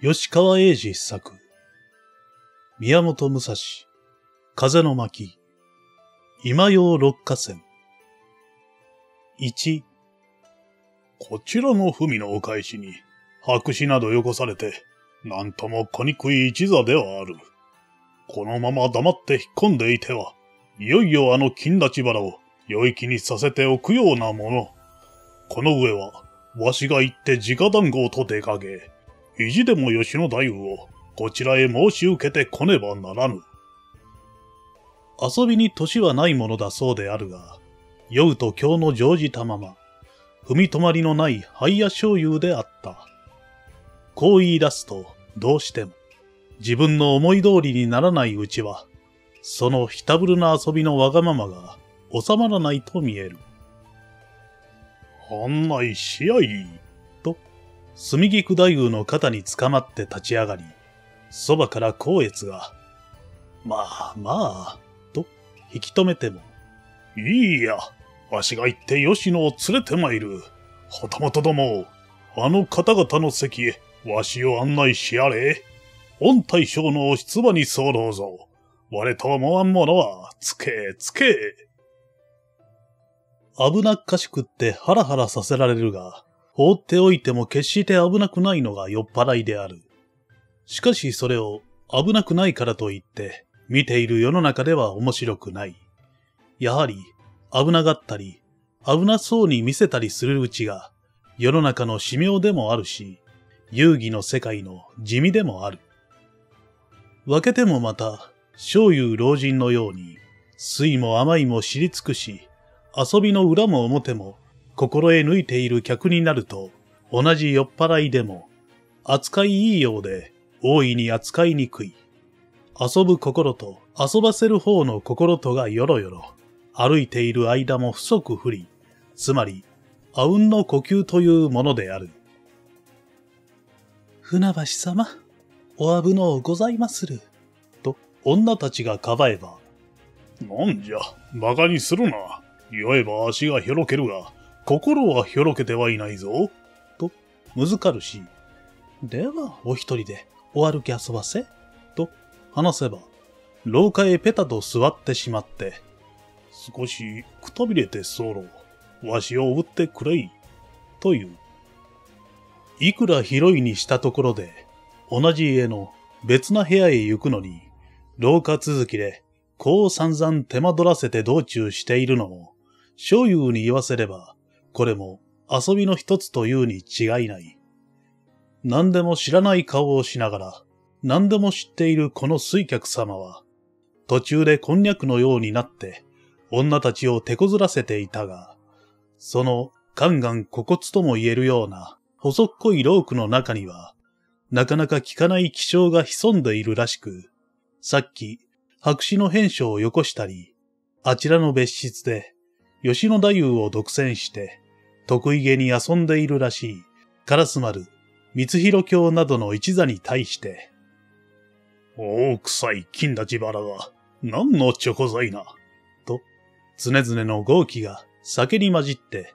吉川英治作。宮本武蔵、風の巻、今用六花線。1。こちらの文のお返しに、白紙などよこされて、なんとも小憎い一座ではある。このまま黙って引っ込んでいては、いよいよあの金立ち腹を良い気にさせておくようなもの。この上は、わしが行って直談合と出かけ、意地でも吉野太夫をこちらへ申し受けてこねばならぬ。遊びに年はないものだそうであるが、酔うと今日の常時たまま、踏み止まりのない廃屋醤油であった。こう言い出すと、どうしても、自分の思い通りにならないうちは、そのひたぶるな遊びのわがままが収まらないと見える。案内し合い。炭木九太夫の肩につかまって立ち上がり、そばから光悦が、まあまあ、と引き止めても、いいや、わしが行って吉野を連れて参る。またども、あの方々の席へ、わしを案内しやれ。御大将のお出馬に候ぞ。我と思わん者は、つけつけ。危なっかしくってハラハラさせられるが、放っておいても決して危なくないのが酔っ払いである。しかしそれを危なくないからといって、見ている世の中では面白くない。やはり、危ながったり、危なそうに見せたりするうちが、世の中の使命でもあるし、遊戯の世界の地味でもある。分けてもまた、醤遊老人のように、水も甘いも知り尽くし、遊びの裏も表も心得抜いている客になると、同じ酔っ払いでも、扱いいいようで、大いに扱いにくい。遊ぶ心と遊ばせる方の心とがよろよろ。歩いている間も不足不利。つまり、あうんの呼吸というものである。船橋様、おぶのうございまする。と、女たちがかばえば。なんじゃ、馬鹿にするな。酔えば足が広けるが、心はひょろけてはいないぞ。と、むずかるし、では、お一人で、お歩き遊ばせ。と、話せば、廊下へペタと座ってしまって、少しくたびれて候、わしを打ってくれい。という。いくら広いにしたところで、同じ家の別な部屋へ行くのに、廊下続きで、こう散々手間取らせて道中しているのを、小友に言わせれば、これも遊びの一つというに違いない。何でも知らない顔をしながら、何でも知っているこの水客様は、途中でこんにゃくのようになって、女たちを手こずらせていたが、そのガンガン骨つとも言えるような細っこいロークの中には、なかなか効かない気象が潜んでいるらしく、さっき白紙の編書をよこしたり、あちらの別室で吉野太夫を独占して、得意げに遊んでいるらしい、カラス丸、光弘教などの一座に対して、大臭い金立ち腹何のチョコ材な、と、常々の豪気が酒に混じって、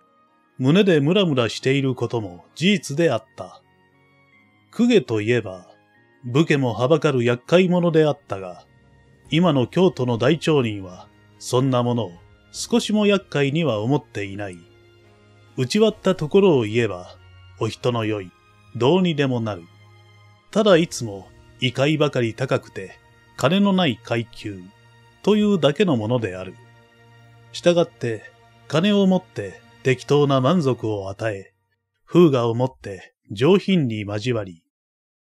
胸でムラムラしていることも事実であった。公家といえば、武家もはばかる厄介者であったが、今の京都の大町人は、そんなものを少しも厄介には思っていない。打ち割ったところを言えば、お人の良い、どうにでもなる。ただいつも、異界ばかり高くて、金のない階級、というだけのものである。従って、金を持って適当な満足を与え、風雅を持って上品に交わり、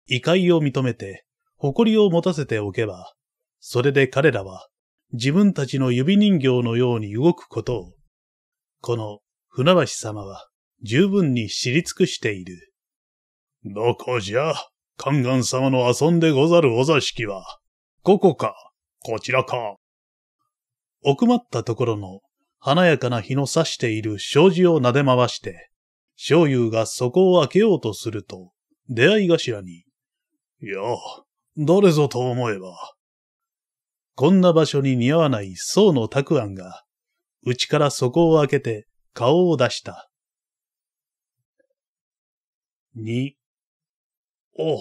異界を認めて誇りを持たせておけば、それで彼らは自分たちの指人形のように動くことを、この船橋様は十分に知り尽くしている。どこじゃ観願様の遊んでござるお座敷は、ここか、こちらか。奥まったところの華やかな日の差している障子を撫で回して、醤油がそこを開けようとすると、出会い頭に、いや、誰ぞと思えば、こんな場所に似合わない宋の拓庵が、内から底を開けて顔を出した。に、お、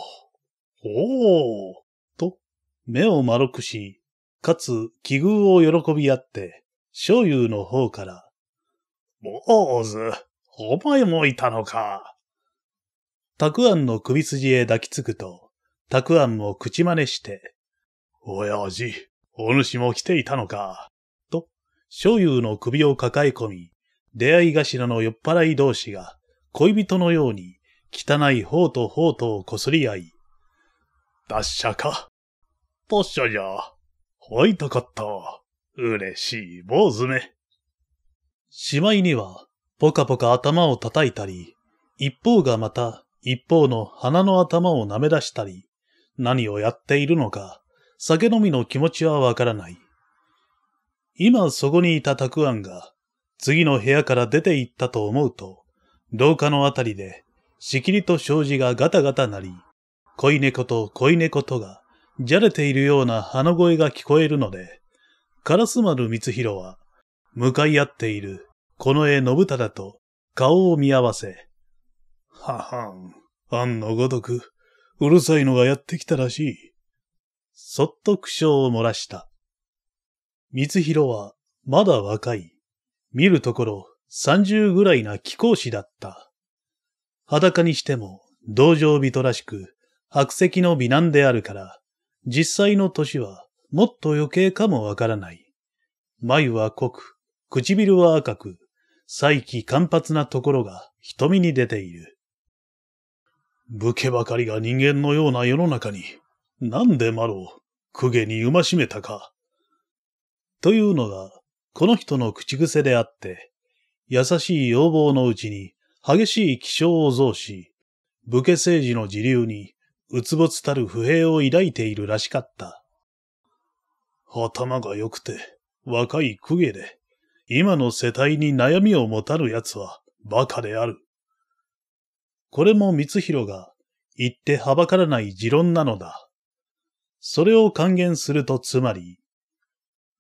おお、と、目を丸くし、かつ奇遇を喜び合って、醤油の方から、坊主、お前もいたのか。たくあんの首筋へ抱きつくと、たくあんも口真似して、親父、お主も来ていたのか。と、醤油の首を抱え込み、出会い頭の酔っ払い同士が、恋人のように、汚い方と方とをこすり合い、達者か。達者じゃ。会いたかった。嬉しい坊主め。しまいには、ぽかぽか頭を叩いたり、一方がまた一方の鼻の頭を舐め出したり、何をやっているのか、酒飲みの気持ちはわからない。今そこにいたたくあんが、次の部屋から出て行ったと思うと、廊下のあたりで、しきりと障子がガタガタなり、恋猫と恋猫とが、じゃれているような鼻声が聞こえるので、烏丸光弘は、向かい合っている、この絵信忠と、顔を見合わせ、ははん、あんのごとく、うるさいのがやってきたらしい。そっと苦笑を漏らした。光弘は、まだ若い。見るところ、30ぐらいな貴公子だった。裸にしても、道場人らしく、白石の美男であるから、実際の年は、もっと余計かもわからない。眉は濃く、唇は赤く、再起間髪なところが瞳に出ている。武家ばかりが人間のような世の中に、なんでマロを公家に馬しめたか。というのが、この人の口癖であって、優しい要望のうちに激しい気象を増し、武家政治の時流に、うつぼつたる不平を抱いているらしかった。頭が良くて、若い公家で、今の世帯に悩みを持たる奴は、馬鹿である。これも光弘が、言ってはばからない持論なのだ。それを還元するとつまり、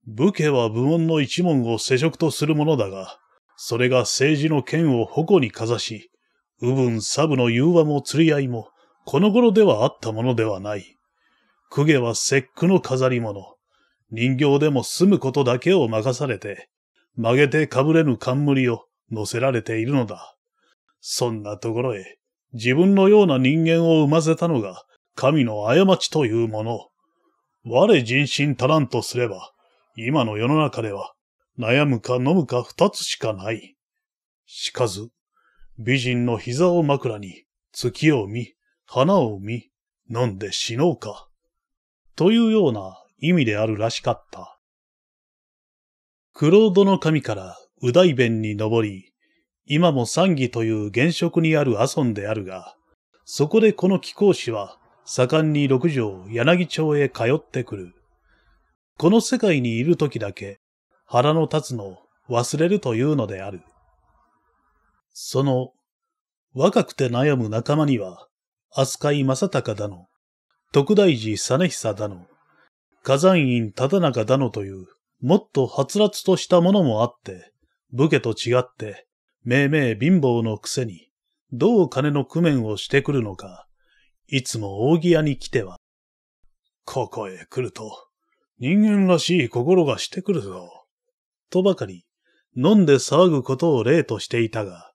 武家は部門の一門を世職とするものだが、それが政治の剣を矛にかざし、右分左部の融和も釣り合いも、この頃ではあったものではない。公家は節句の飾り物。人形でも済むことだけを任されて、曲げてかぶれぬ冠を乗せられているのだ。そんなところへ、自分のような人間を生ませたのが、神の過ちというもの。我人心足らんとすれば、今の世の中では、悩むか飲むか二つしかない。しかず、美人の膝を枕に、月を見、花を見、飲んで死のうか。というような意味であるらしかった。クロードの神から右大弁に登り、今も三義という現職にある阿孫であるが、そこでこの貴公子は盛んに六条柳町へ通ってくる。この世界にいる時だけ腹の立つのを忘れるというのである。その若くて悩む仲間には、扱い正隆だの、徳大寺実久だの、火山院忠中だのという、もっとはつらつとしたものもあって、武家と違って、命名貧乏のくせに、どう金の工面をしてくるのか、いつも扇屋に来ては、ここへ来ると、人間らしい心がしてくるぞ。とばかり、飲んで騒ぐことを例としていたが、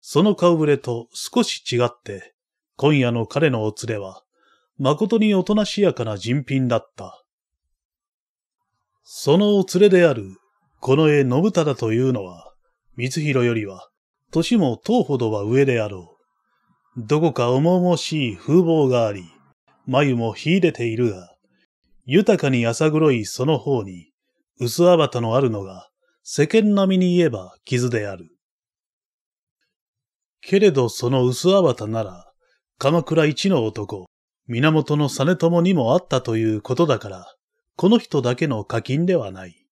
その顔ぶれと少し違って、今夜の彼のお連れは、誠におとなしやかな人品だった。そのお連れである、この絵信忠というのは、光弘よりは、年も当ほどは上であろう。どこか重々しい風貌があり、眉も秀でているが、豊かに浅黒いその方に、薄あばたのあるのが、世間並みに言えば傷である。けれどその薄あばたなら、鎌倉一の男、源の実朝にもあったということだから、この人だけの課金ではない。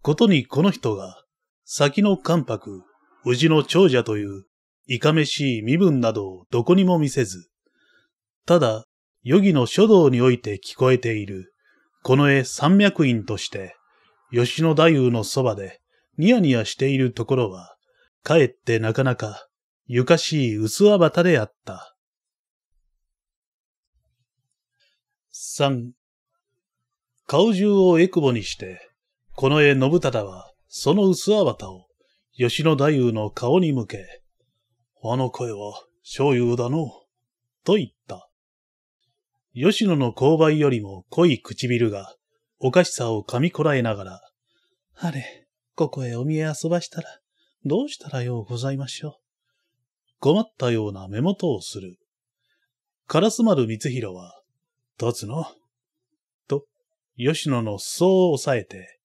ことにこの人が、先の関白、宇治の長者といういかめしい身分などをどこにも見せず、ただ、余儀の書道において聞こえている、この絵三脈院として、吉野太夫のそばでニヤニヤしているところは、かえってなかなか、ゆかしい薄わばたであった。三、顔中をエクボにして、この絵信忠は、その薄わばたを、吉野太夫の顔に向け、あの声は、醤油だの、と言った。吉野の勾配よりも濃い唇が、おかしさを噛みこらえながら、あれ、ここへお見え遊ばしたら、どうしたらようございましょう。困ったような目元をする。カラマ丸光弘は、立つの。と、吉野の裾を押さえて、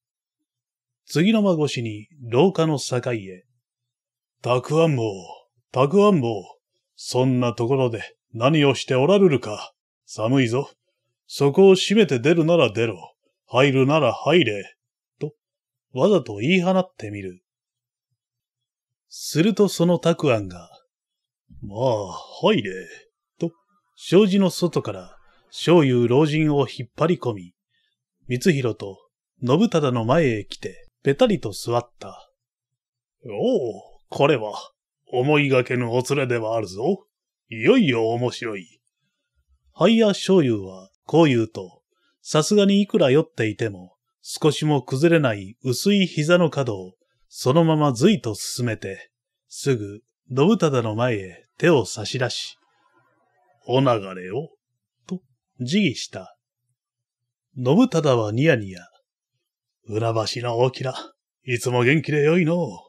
次の間越しに廊下の境へ、たくあんもたくあんぼう。そんなところで何をしておられるか。寒いぞ。そこを閉めて出るなら出ろ。入るなら入れ。と、わざと言い放ってみる。するとそのたくあんが、まあ、入れ。と、障子の外から醤油老人を引っ張り込み、光弘と信忠の前へ来て、ぺたりと座った。おお、これは、思いがけぬお連れではあるぞ。いよいよ面白い。ハイヤー醤油は、こう言うと、さすがにいくら酔っていても、少しも崩れない薄い膝の角を、そのままずいと進めて、すぐ、信忠の前へ手を差し出し、お流れを、と、辞儀した。信忠はニヤニヤ。裏橋の大きな、いつも元気でよいのう。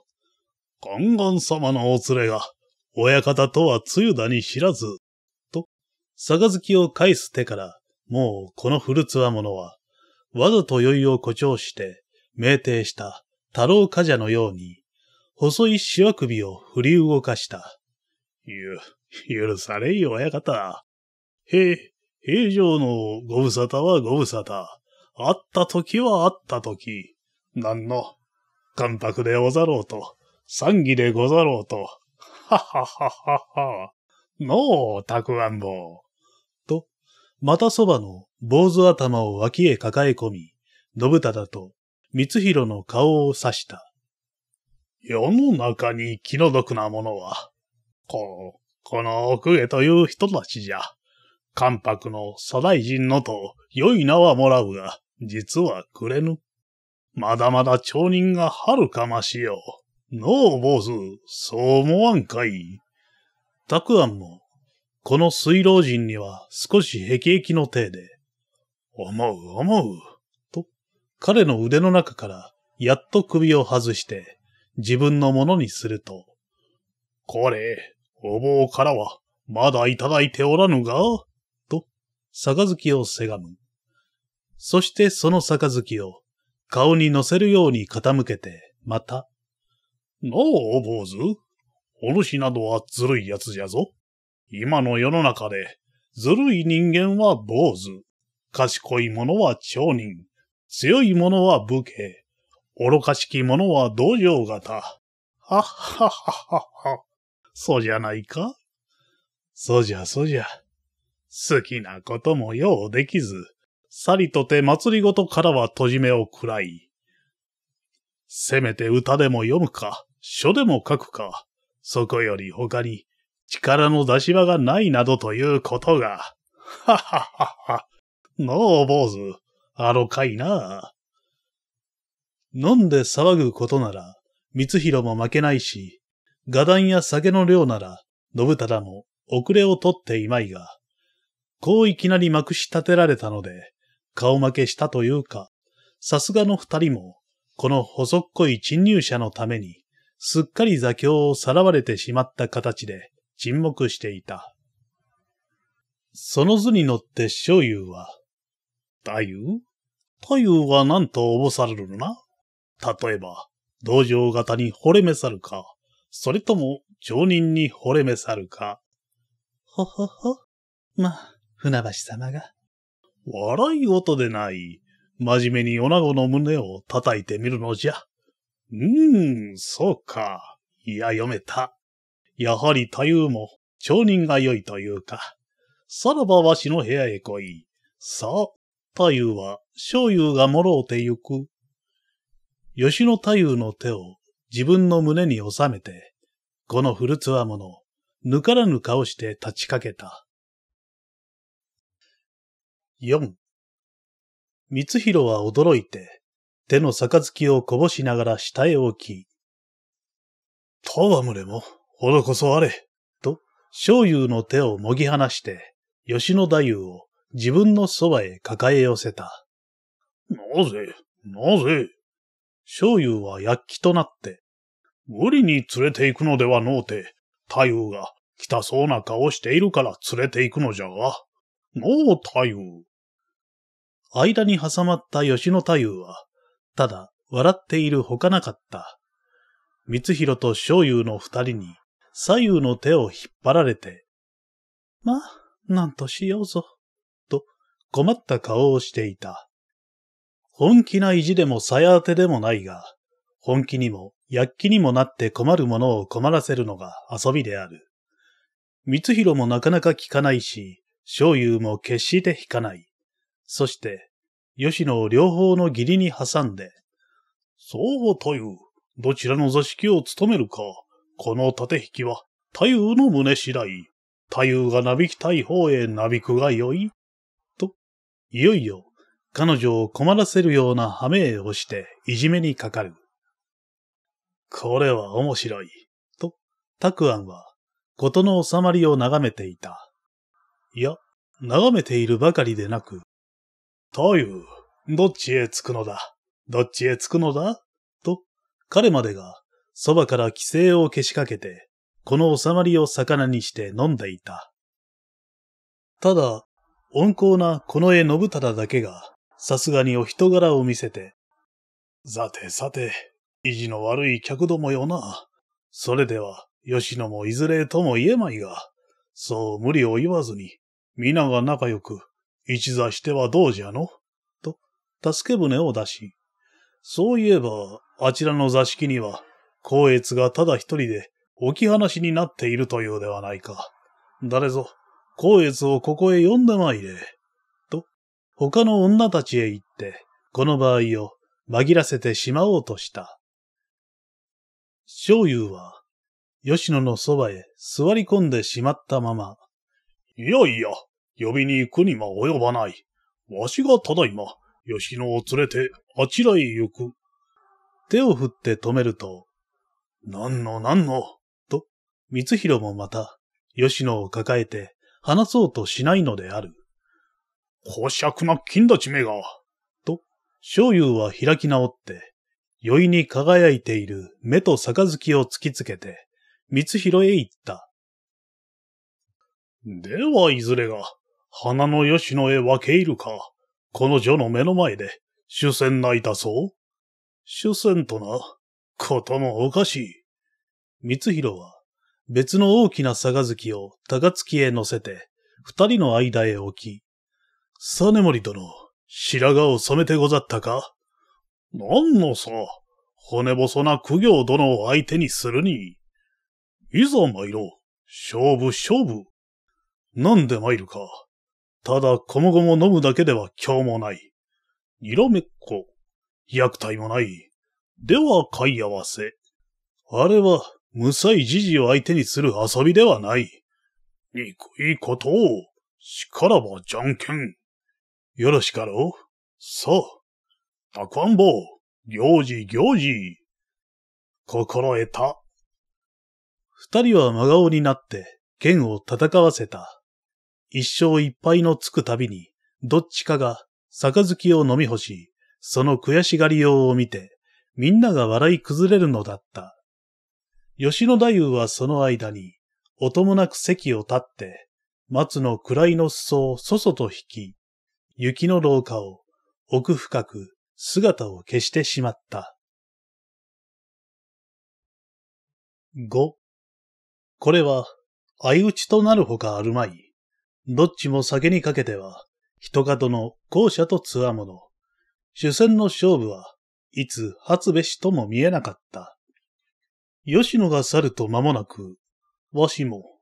ガンガン様のお連れが、親方とはつゆだに知らず、と、杯を返す手から、もうこの古つわものは、わざと酔いを誇張して、酩酊した太郎冠者のように、細いしわ首を振り動かした。ゆ、許されい親方。へ、平常のご無沙汰はご無沙汰。会った時は会った時。何の、関白でござろうと。三義でござろうと。ははははは。のう、たくあんぼ。う。と、またそばの坊主頭を脇へ抱え込み、信忠と光弘の顔を刺した。世の中に気の毒なものは、こ、この奥へという人たちじゃ。関白の左大臣のと良い名はもらうが、実はくれぬ。まだまだ町人がはるかましよう。のう、坊主、そう思わんかい。たくあんも、この水老人には少し壁々の体で、思う思う、と、彼の腕の中からやっと首を外して、自分のものにすると、これ、お坊からは、まだいただいておらぬが、と、杯をせがむ。そしてその杯を、顔に乗せるように傾けて、また、なあ、坊主。お主などはずるいやつじゃぞ。今の世の中で、ずるい人間は坊主。賢い者は町人。強い者は武家。愚かしき者は道場型。はっはっはっは。そうじゃないかそうじゃそうじゃ。好きなこともようできず、さりとて祭りごとからは閉じ目を喰らい。せめて歌でも読むか。書でも書くか。そこより他に力の出し場がないなどということが。はははは。のう、坊主。あのかいな。飲んで騒ぐことなら、光弘も負けないし、画壇や酒の量なら、信忠も遅れを取っていまいが、こういきなりまくし立てられたので、顔負けしたというか、さすがの二人も、この細っこい侵入者のために、すっかり座興をさらわれてしまった形で沈黙していた。その図に乗って章勇は、太夫太夫は何とおぼされるのな例えば、道場型に惚れめさるか、それとも町人に惚れめさるか。ほほほ。まあ、船橋様が。笑い音でない。真面目に女子の胸を叩いてみるのじゃ。うーん、そうか。いや、読めた。やはり太夫も、町人が良いというか。さらばわしの部屋へ来い。さあ、太夫は、醤油がもろうてゆく。吉野太夫の手を自分の胸に収めて、この古つわもの、ぬからぬ顔して立ちかけた。四。光弘は驚いて、手の杯をこぼしながら下へ置き、戯れも、ほどこそあれ、と、章友の手をもぎ離して、吉野太夫を自分のそばへ抱え寄せた。なぜ、なぜ章友は躍起となって、無理に連れて行くのではのうて、太夫が来たそうな顔しているから連れて行くのじゃが、のう太夫。間に挟まった吉野太夫は、ただ、笑っているほかなかった。光弘と章友の二人に、左右の手を引っ張られて、まあ、なんとしようぞ、と困った顔をしていた。本気な意地でも鞘当てでもないが、本気にも躍起にもなって困るものを困らせるのが遊びである。光弘もなかなか聞かないし、章友も決して引かない。そして、吉野を両方の義理に挟んで、そうという、どちらの座敷を務めるか、この縦引きは、太夫の胸次第、太夫がなびきたい方へなびくがよい、と、いよいよ、彼女を困らせるような羽目をして、いじめにかかる。これは面白い、と、たくあんは、事の収まりを眺めていた。いや、眺めているばかりでなく、太夫、どっちへ着くのだどっちへ着くのだと、彼までが、そばから規制をけしかけて、この収まりを魚にして飲んでいた。ただ、温厚なこの絵信忠だけが、さすがにお人柄を見せて、さてさて、意地の悪い客どもよな。それでは、吉野もいずれとも言えまいが、そう無理を言わずに、皆が仲良く一座してはどうじゃのと、助け舟を出し、そういえば、あちらの座敷には、光悦がただ一人で置き話になっているというではないか。誰ぞ、光悦をここへ呼んでまいれ。と、他の女たちへ行って、この場合を紛らせてしまおうとした。章友は、吉野のそばへ座り込んでしまったまま、いやいや、呼びに行くには及ばない。わしがただいま、吉野を連れてあちらへ行く。手を振って止めると、何の何の、と、光弘もまた、吉野を抱えて話そうとしないのである。公爵な金立ち目が、と、昭雄は開き直って、酔いに輝いている目と杯を突きつけて、光弘へ行った。では、いずれが、花の吉野へ分け入るか、この女の目の前で、主戦泣いたそう主戦とな、こともおかしい。光弘は、別の大きな杯を高月へ乗せて、二人の間へ置き、サネモリ殿、白髪を染めてござったか何のさ、骨細な苦行殿を相手にするに。いざ参ろう。勝負勝負。なんで参るか。ただ、こもごも飲むだけでは今日もない。色めっこ。薬体もない。では、買い合わせ。あれは、さいじじを相手にする遊びではない。にくいことを。しからばじゃんけん。よろしかろうさあ。たくあんぼう。行事行事。心得た。二人は真顔になって、剣を戦わせた。一生いっぱいのつくたびに、どっちかが、杯を飲み干し、その悔しがりようを見て、みんなが笑い崩れるのだった。吉野太夫はその間に、おともなく席を立って、松の位の裾をそそと引き、雪の廊下を奥深く姿を消してしまった。五。これは、相打ちとなるほかあるまい。どっちも酒にかけては、人角の後者と強者。主戦の勝負はいつ初べしとも見えなかった。吉野が去ると間もなく、わしも、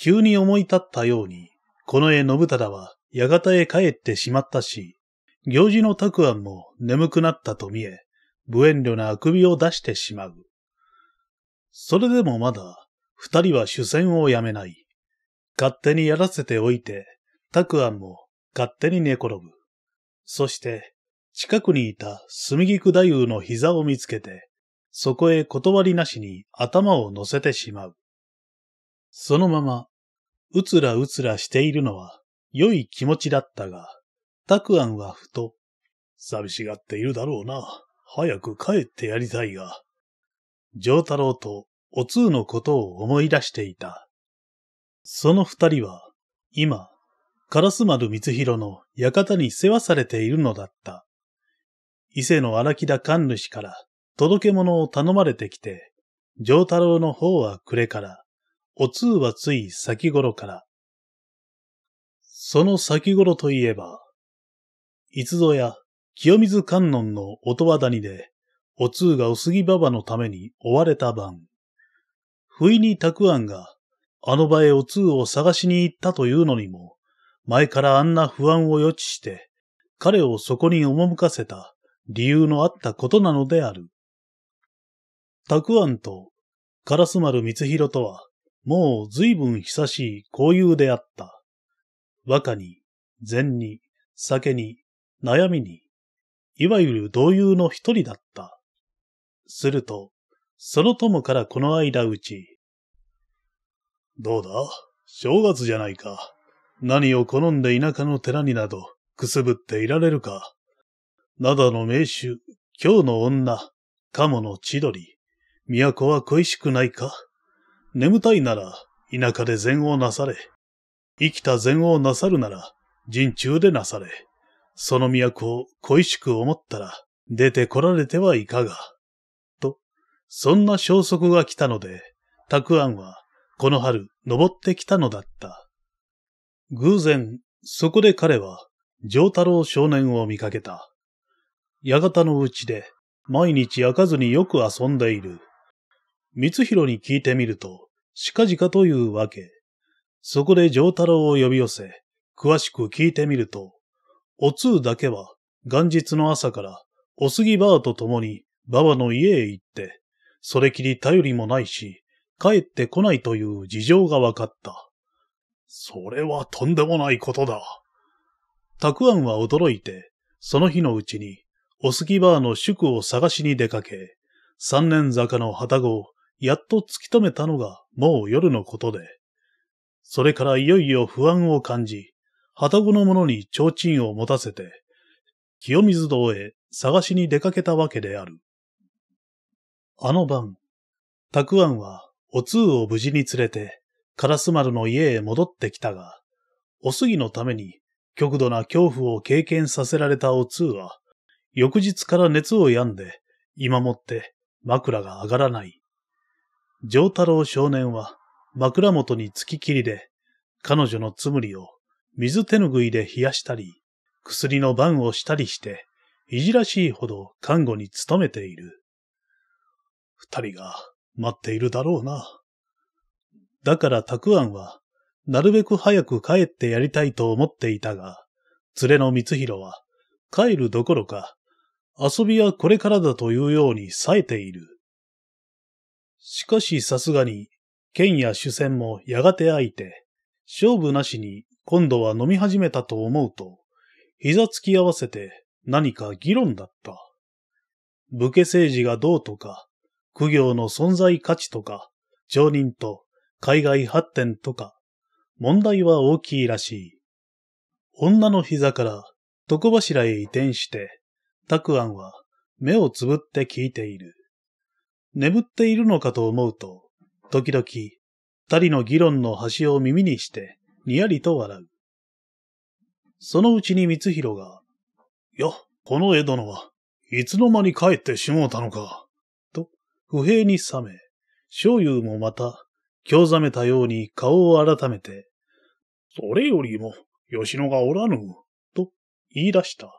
急に思い立ったように、この絵信忠はやがへ帰ってしまったし、行事のたくあんも眠くなったと見え、無遠慮なあくびを出してしまう。それでもまだ、二人は主戦をやめない。勝手にやらせておいて、たくあんも勝手に寝転ぶ。そして、近くにいた炭木太夫の膝を見つけて、そこへ断りなしに頭を乗せてしまう。そのまま、うつらうつらしているのは良い気持ちだったが、たくあんはふと、寂しがっているだろうな。早く帰ってやりたいが。上太郎とお通のことを思い出していた。その二人は、今、烏丸光弘の館に世話されているのだった。伊勢の荒木田官主から届け物を頼まれてきて、上太郎の方は暮れから、お通はつい先頃から。その先頃といえば、いつぞや清水観音の音羽谷で、お通が薄木馬場のために追われた晩、不意に沢庵があの場へお通を探しに行ったというのにも、前からあんな不安を予知して、彼をそこに赴かせた理由のあったことなのである。たくあんと、カラス丸光弘とは、もう随分久しい交友であった。和歌に、禅に、酒に、悩みに、いわゆる同友の一人だった。すると、その友からこの間うち、どうだ正月じゃないか。何を好んで田舎の寺になど、くすぶっていられるか。灘の名手、京の女、鴨の千鳥、都は恋しくないか眠たいなら、田舎で禅をなされ。生きた禅をなさるなら、人中でなされ。その都を恋しく思ったら、出てこられてはいかが。と、そんな消息が来たので、たくあんはこの春、登ってきたのだった。偶然、そこで彼は、上太郎少年を見かけた。やがたのうちで、毎日焼かずによく遊んでいる。光弘に聞いてみると、しかじかというわけ。そこで上太郎を呼び寄せ、詳しく聞いてみると、お通だけは、元日の朝から、おすぎばあと共に、ばばの家へ行って、それきり頼りもないし、帰ってこないという事情が分かった。それはとんでもないことだ。たくあんは驚いて、その日のうちに、おすぎバーの宿を探しに出かけ、三年坂の旗子をやっと突き止めたのがもう夜のことで、それからいよいよ不安を感じ、旗子の者に提灯を持たせて、清水堂へ探しに出かけたわけである。あの晩、たくあんはお通を無事に連れて、カラス丸の家へ戻ってきたが、お杉のために極度な恐怖を経験させられたお通は、翌日から熱を病んで、今もって枕が上がらない。上太郎少年は枕元に突ききりで、彼女のつむりを水手ぬぐいで冷やしたり、薬の番をしたりして、いじらしいほど看護に努めている。二人が待っているだろうな。だからたくあんは、なるべく早く帰ってやりたいと思っていたが、連れの光弘は、帰るどころか、遊びはこれからだというように冴えている。しかしさすがに、剣や主戦もやがて空いて、勝負なしに今度は飲み始めたと思うと、膝つき合わせて何か議論だった。武家政治がどうとか、苦行の存在価値とか、常任と海外発展とか、問題は大きいらしい。女の膝から床柱へ移転して、たくあんは目をつぶって聞いている。眠っているのかと思うと、時々、二人の議論の端を耳にして、にやりと笑う。そのうちに光弘が、いや、この江戸のは、いつの間に帰ってしもうたのか。不平に冷め、醤油もまた、興ざめたように顔を改めて、それよりも、吉野がおらぬ、と言い出した。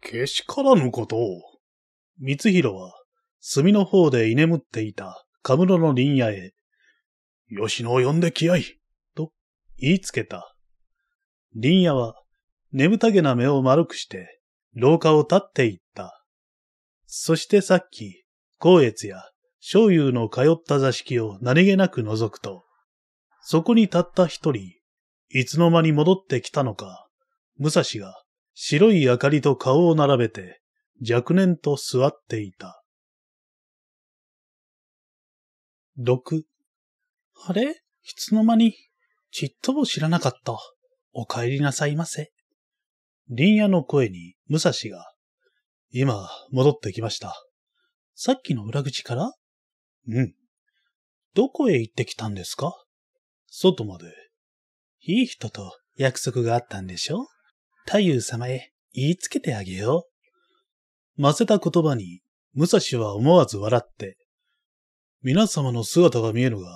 けしからぬことを。光弘は、墨の方で居眠っていたカムロの林野へ、吉野を呼んできやい、と言いつけた。林野は、眠たげな目を丸くして、廊下を立っていった。そしてさっき、光悦や昭遊の通った座敷を何気なく覗くと、そこにたった一人、いつの間に戻ってきたのか、武蔵が白い明かりと顔を並べて若年と座っていた。六。あれいつの間に、ちっとも知らなかった。お帰りなさいませ。林野の声に武蔵が、今、戻ってきました。さっきの裏口からうん。どこへ行ってきたんですか外まで。いい人と約束があったんでしょ太夫様へ言いつけてあげよう。混ぜた言葉に、武蔵は思わず笑って、皆様の姿が見えるが、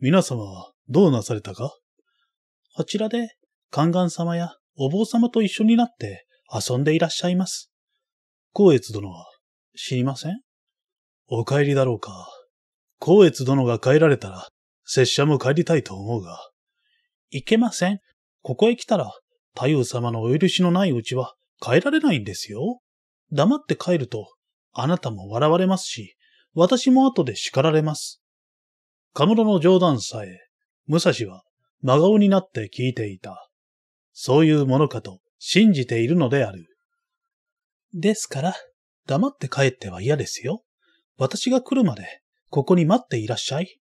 皆様はどうなされたかあちらで、宦官様やお坊様と一緒になって遊んでいらっしゃいます。光悦殿は知りませんお帰りだろうか。光悦殿が帰られたら、拙者も帰りたいと思うが。いけません。ここへ来たら、太夫様のお許しのないうちは帰られないんですよ。黙って帰ると、あなたも笑われますし、私も後で叱られます。カムロの冗談さえ、武蔵は真顔になって聞いていた。そういうものかと信じているのである。ですから、黙って帰っては嫌ですよ。私が来るまで、ここに待っていらっしゃい。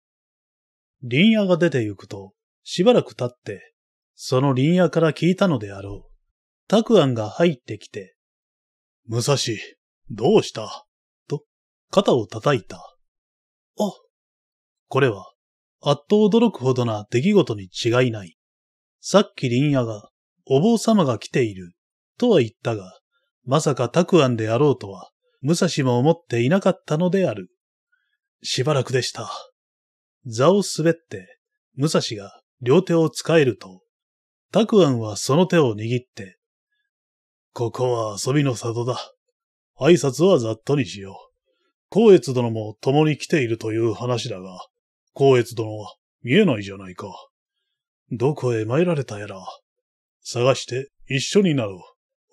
林野が出て行くと、しばらく経って、その林野から聞いたのであろう。たくあんが入ってきて、武蔵、どうしたと、肩を叩いた。あ、これは、あっと驚くほどな出来事に違いない。さっき林野が、お坊様が来ている、とは言ったが、まさかたくあんであろうとは武蔵も思っていなかったのである。しばらくでした。座を滑って、武蔵が両手を使えると、たくあんはその手を握って、ここは遊びの里だ。挨拶はざっとにしよう。光悦殿も共に来ているという話だが、光悦殿は見えないじゃないか。どこへ参られたやら。探して一緒になろ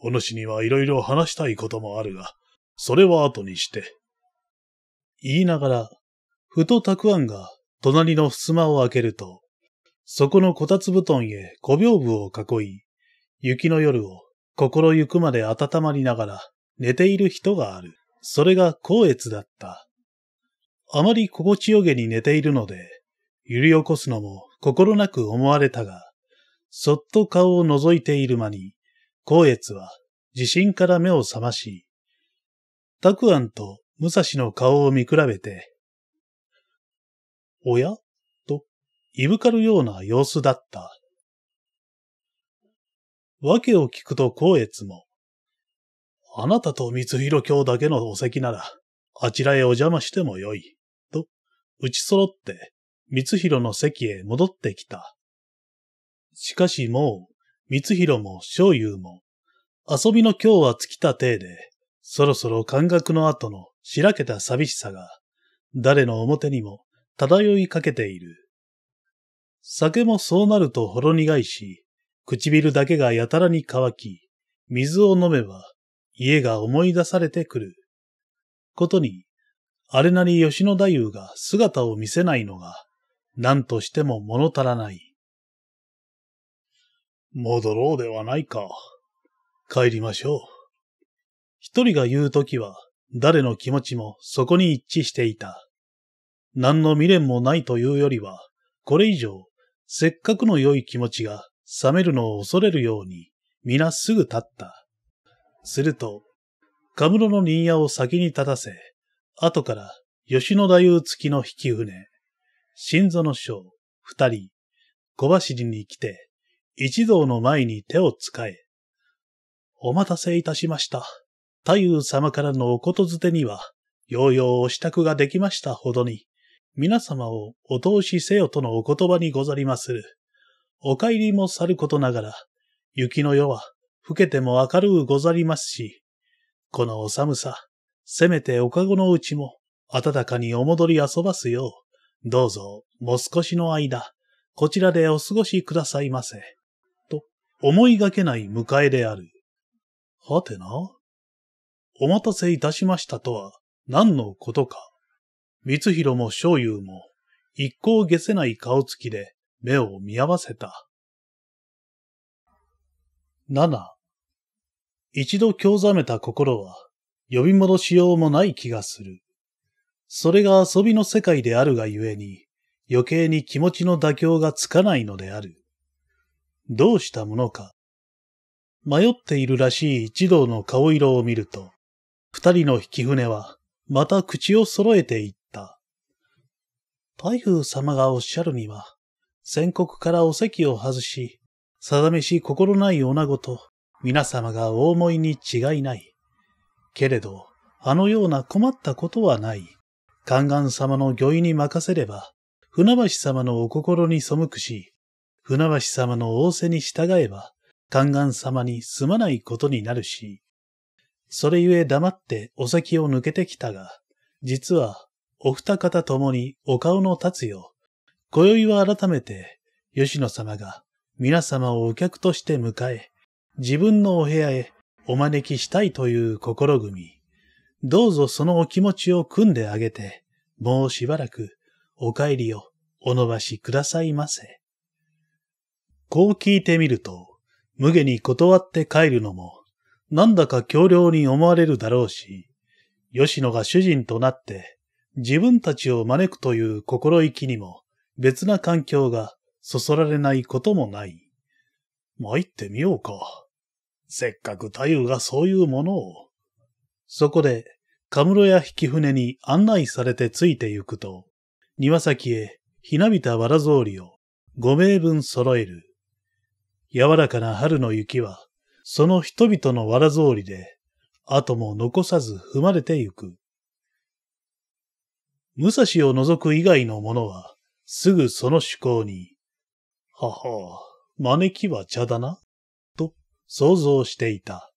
う。お主には色々話したいこともあるが、それは後にして。言いながら、ふとたくあんが隣の襖を開けると、そこのこたつ布団へ小屏風を囲い、雪の夜を心ゆくまで温まりながら寝ている人がある。それが光悦だった。あまり心地よげに寝ているので、揺り起こすのも心なく思われたが、そっと顔を覗いている間に、光悦は地震から目を覚まし、たくあんと武蔵の顔を見比べて、おやと、いぶかるような様子だった。訳を聞くと光悦も、あなたと光弘卿だけのお席なら、あちらへお邪魔してもよい、と、打ち揃って、光弘の席へ戻ってきた。しかしもう、光弘も章友も、遊びの今日は尽きた体で、そろそろ感覚の後のしらけた寂しさが、誰の表にも漂いかけている。酒もそうなるとほろ苦いし、唇だけがやたらに乾き、水を飲めば家が思い出されてくる。ことに、あれなり吉野太夫が姿を見せないのが、何としても物足らない。戻ろうではないか。帰りましょう。一人が言うときは、誰の気持ちもそこに一致していた。何の未練もないというよりは、これ以上、せっかくの良い気持ちが冷めるのを恐れるように、皆すぐ立った。すると、カムロの忍野を先に立たせ、後から吉野太夫付きの引き船、新座の将、二人、小走りに来て、一同の前に手を使え。お待たせいたしました。太夫様からのおことづてには、ようようお支度ができましたほどに、皆様をお通しせよとのお言葉にござりまする。お帰りもさることながら、雪の夜は、更けても明るうござりますし、このお寒さ、せめておかごのうちも、暖かにお戻り遊ばすよう、どうぞ、もう少しの間、こちらでお過ごしくださいませ。と、思いがけない迎えである。はてな。お待たせいたしましたとは何のことか。光弘も昭友も一向下せない顔つきで目を見合わせた。七。一度興ざめた心は呼び戻しようもない気がする。それが遊びの世界であるがゆえに余計に気持ちの妥協がつかないのである。どうしたものか。迷っているらしい一同の顔色を見ると、二人の引き船は、また口を揃えていった。台風様がおっしゃるには、宣告からお席を外し、定めし心ない女子と皆様がお思いに違いない。けれど、あのような困ったことはない。宦官様の御意に任せれば、船橋様のお心に背くし、船橋様の仰せに従えば、宦官様にすまないことになるし、それゆえ黙ってお先を抜けてきたが、実は、お二方ともにお顔の立つよう、今宵は改めて、吉野様が皆様をお客として迎え、自分のお部屋へお招きしたいという心組。どうぞそのお気持ちを組んであげて、もうしばらくお帰りをお伸ばしくださいませ。こう聞いてみると、無下に断って帰るのもなんだか強量に思われるだろうし、吉野が主人となって自分たちを招くという心意気にも別な環境がそそられないこともない。参ってみようか。せっかく太夫がそういうものを。そこで、カムロや引き船に案内されてついて行くと、庭先へひなびた藁草履を五名分揃える。柔らかな春の雪はその人々の藁おりで、後も残さず踏まれてゆく。武蔵を除く以外の者は、すぐその趣向に、はは、招きは茶だな、と想像していた。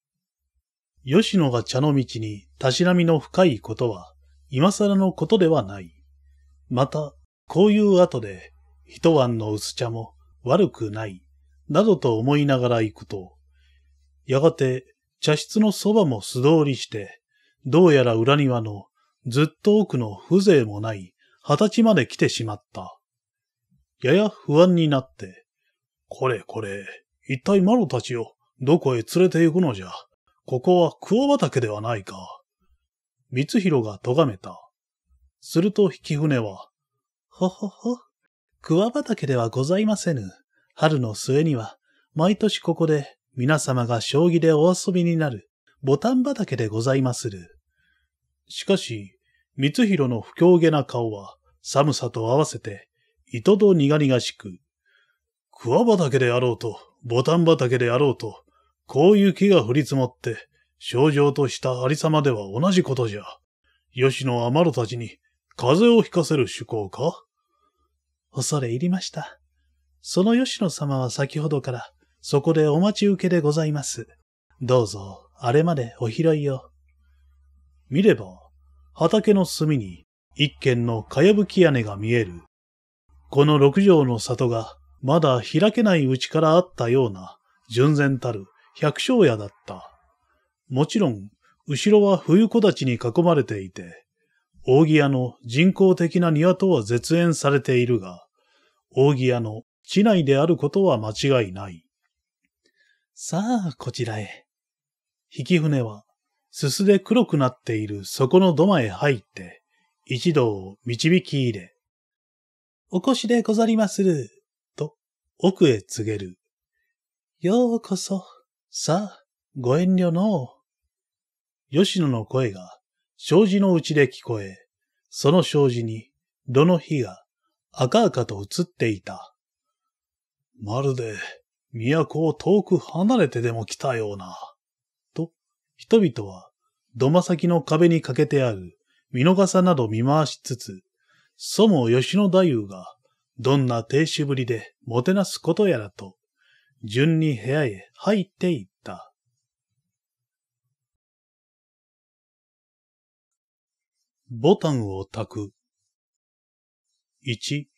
吉野が茶の道にたしなみの深いことは、今更のことではない。また、こういう後で、一晩の薄茶も悪くない、などと思いながら行くと、やがて茶室のそばも素通りして、どうやら裏庭のずっと奥の風情もない二十歳まで来てしまった。やや不安になって、これこれ、一体マロたちをどこへ連れて行くのじゃ。ここは桑畑ではないか。光弘が咎めた。すると引き船は、ほほほ、桑畑ではございませぬ。春の末には、毎年ここで皆様が将棋でお遊びになる、ボタン畑でございまする。しかし、光弘の不況げな顔は、寒さと合わせて、糸と苦々しく、桑畑であろうと、ボタン畑であろうと、こういう木が降り積もって、症状としたありさまでは同じことじゃ。吉野天野たちに、風邪をひかせる趣向か恐れ入りました。その吉野様は先ほどから、そこでお待ち受けでございます。どうぞ、あれまでお拾いを。見れば、畑の隅に一軒のかやぶき屋根が見える。この六畳の里がまだ開けないうちからあったような純然たる百姓屋だった。もちろん、後ろは冬た立に囲まれていて、扇屋の人工的な庭とは絶縁されているが、扇屋の地内であることは間違いない。さあ、こちらへ。引き船は、すすで黒くなっている底の土間へ入って、一同導き入れ、お越しでござりまする、と、奥へ告げる。ようこそ、さあ、ご遠慮の。吉野の声が、障子のうちで聞こえ、その障子に、炉の火が、赤々と映っていた。まるで、都を遠く離れてでも来たような。と、人々は、土間先の壁にかけてある見逃さなど見回しつつ、そも吉野太夫が、どんな亭主ぶりでもてなすことやらと、順に部屋へ入っていった。ボタンを焚く。一、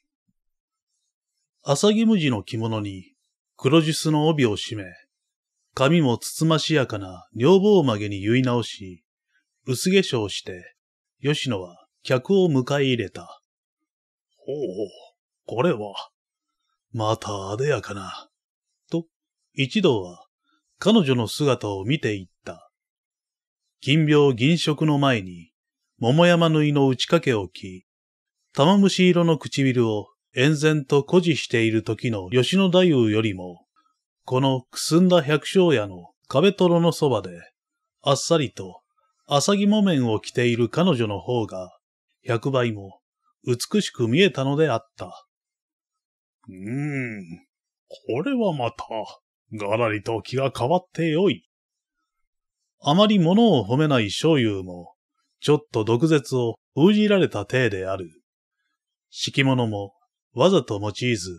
浅木無地の着物に黒ジュスの帯を締め、髪もつつましやかな女房曲げに結い直し、薄化粧して、吉野は客を迎え入れた。ほうほう、これは、またあでやかな。と、一同は彼女の姿を見ていった。金病銀色の前に、桃山縫いの打ち掛けを着、玉虫色の唇を延然と孤児している時の吉野太夫よりも、このくすんだ百姓屋の壁とろのそばで、あっさりと、浅木木綿を着ている彼女の方が、百倍も美しく見えたのであった。うーん、これはまた、がらりと気が変わってよい。あまり物を褒めない醤油も、ちょっと毒舌を封じられた体である。敷物もわざと用いず、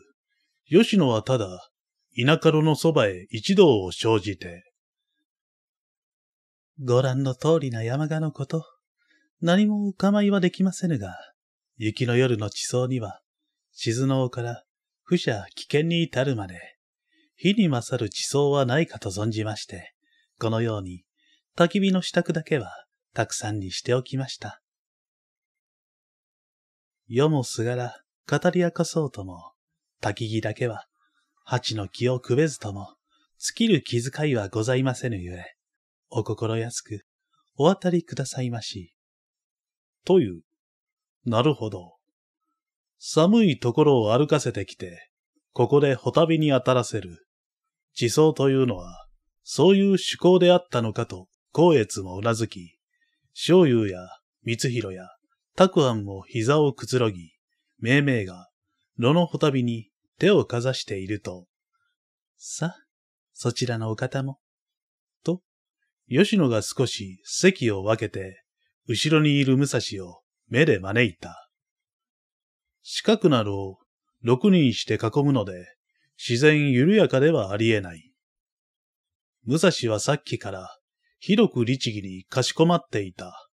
吉野はただ、田舎のそばへ一同を生じて。ご覧の通りな山鹿のこと、何もお構いはできませぬが、雪の夜の地層には、静のから不者危険に至るまで、火に勝る地層はないかと存じまして、このように、焚き火の支度だけは、たくさんにしておきました。世もすがら、語り明かそうとも、焚き木だけは、蜂の木をくべずとも、尽きる気遣いはございませぬゆえ、お心安く、お当たりくださいまし。という。なるほど。寒いところを歩かせてきて、ここでほたびに当たらせる。地層というのは、そういう趣向であったのかと、光悦もうなずき、昭雄や光弘や、拓安も膝をくつろぎ、めいめいが、炉のほたびに手をかざしていると、さ、そちらのお方も、と、吉野が少し席を分けて、後ろにいる武蔵を目で招いた。四角な炉を六人して囲むので、自然緩やかではありえない。武蔵はさっきから、ひく律儀にかしこまっていた。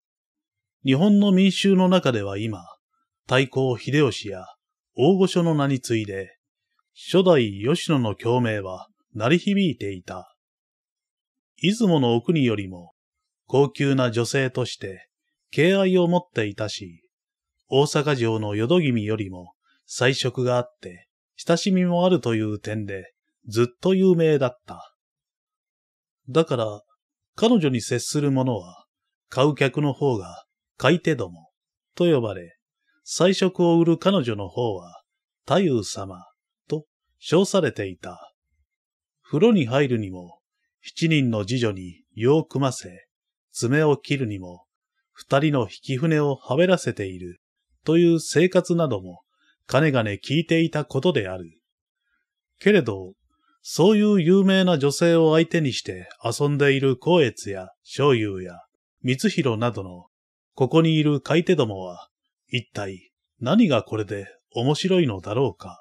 日本の民衆の中では今、太閤秀吉や大御所の名に次いで、初代吉野の共鳴は鳴り響いていた。出雲の奥によりも、高級な女性として敬愛を持っていたし、大阪城の淀君よりも彩色があって、親しみもあるという点で、ずっと有名だった。だから、彼女に接する者は、買う客の方が、買い手ども、と呼ばれ、彩色を売る彼女の方は、太夫様、と称されていた。風呂に入るにも、七人の次女に湯を組ませ、爪を切るにも、二人の引き船をはべらせている、という生活なども、かねがね聞いていたことである。けれど、そういう有名な女性を相手にして遊んでいる光悦や昭雄や光弘などの、ここにいる買い手どもは、一体何がこれで面白いのだろうか。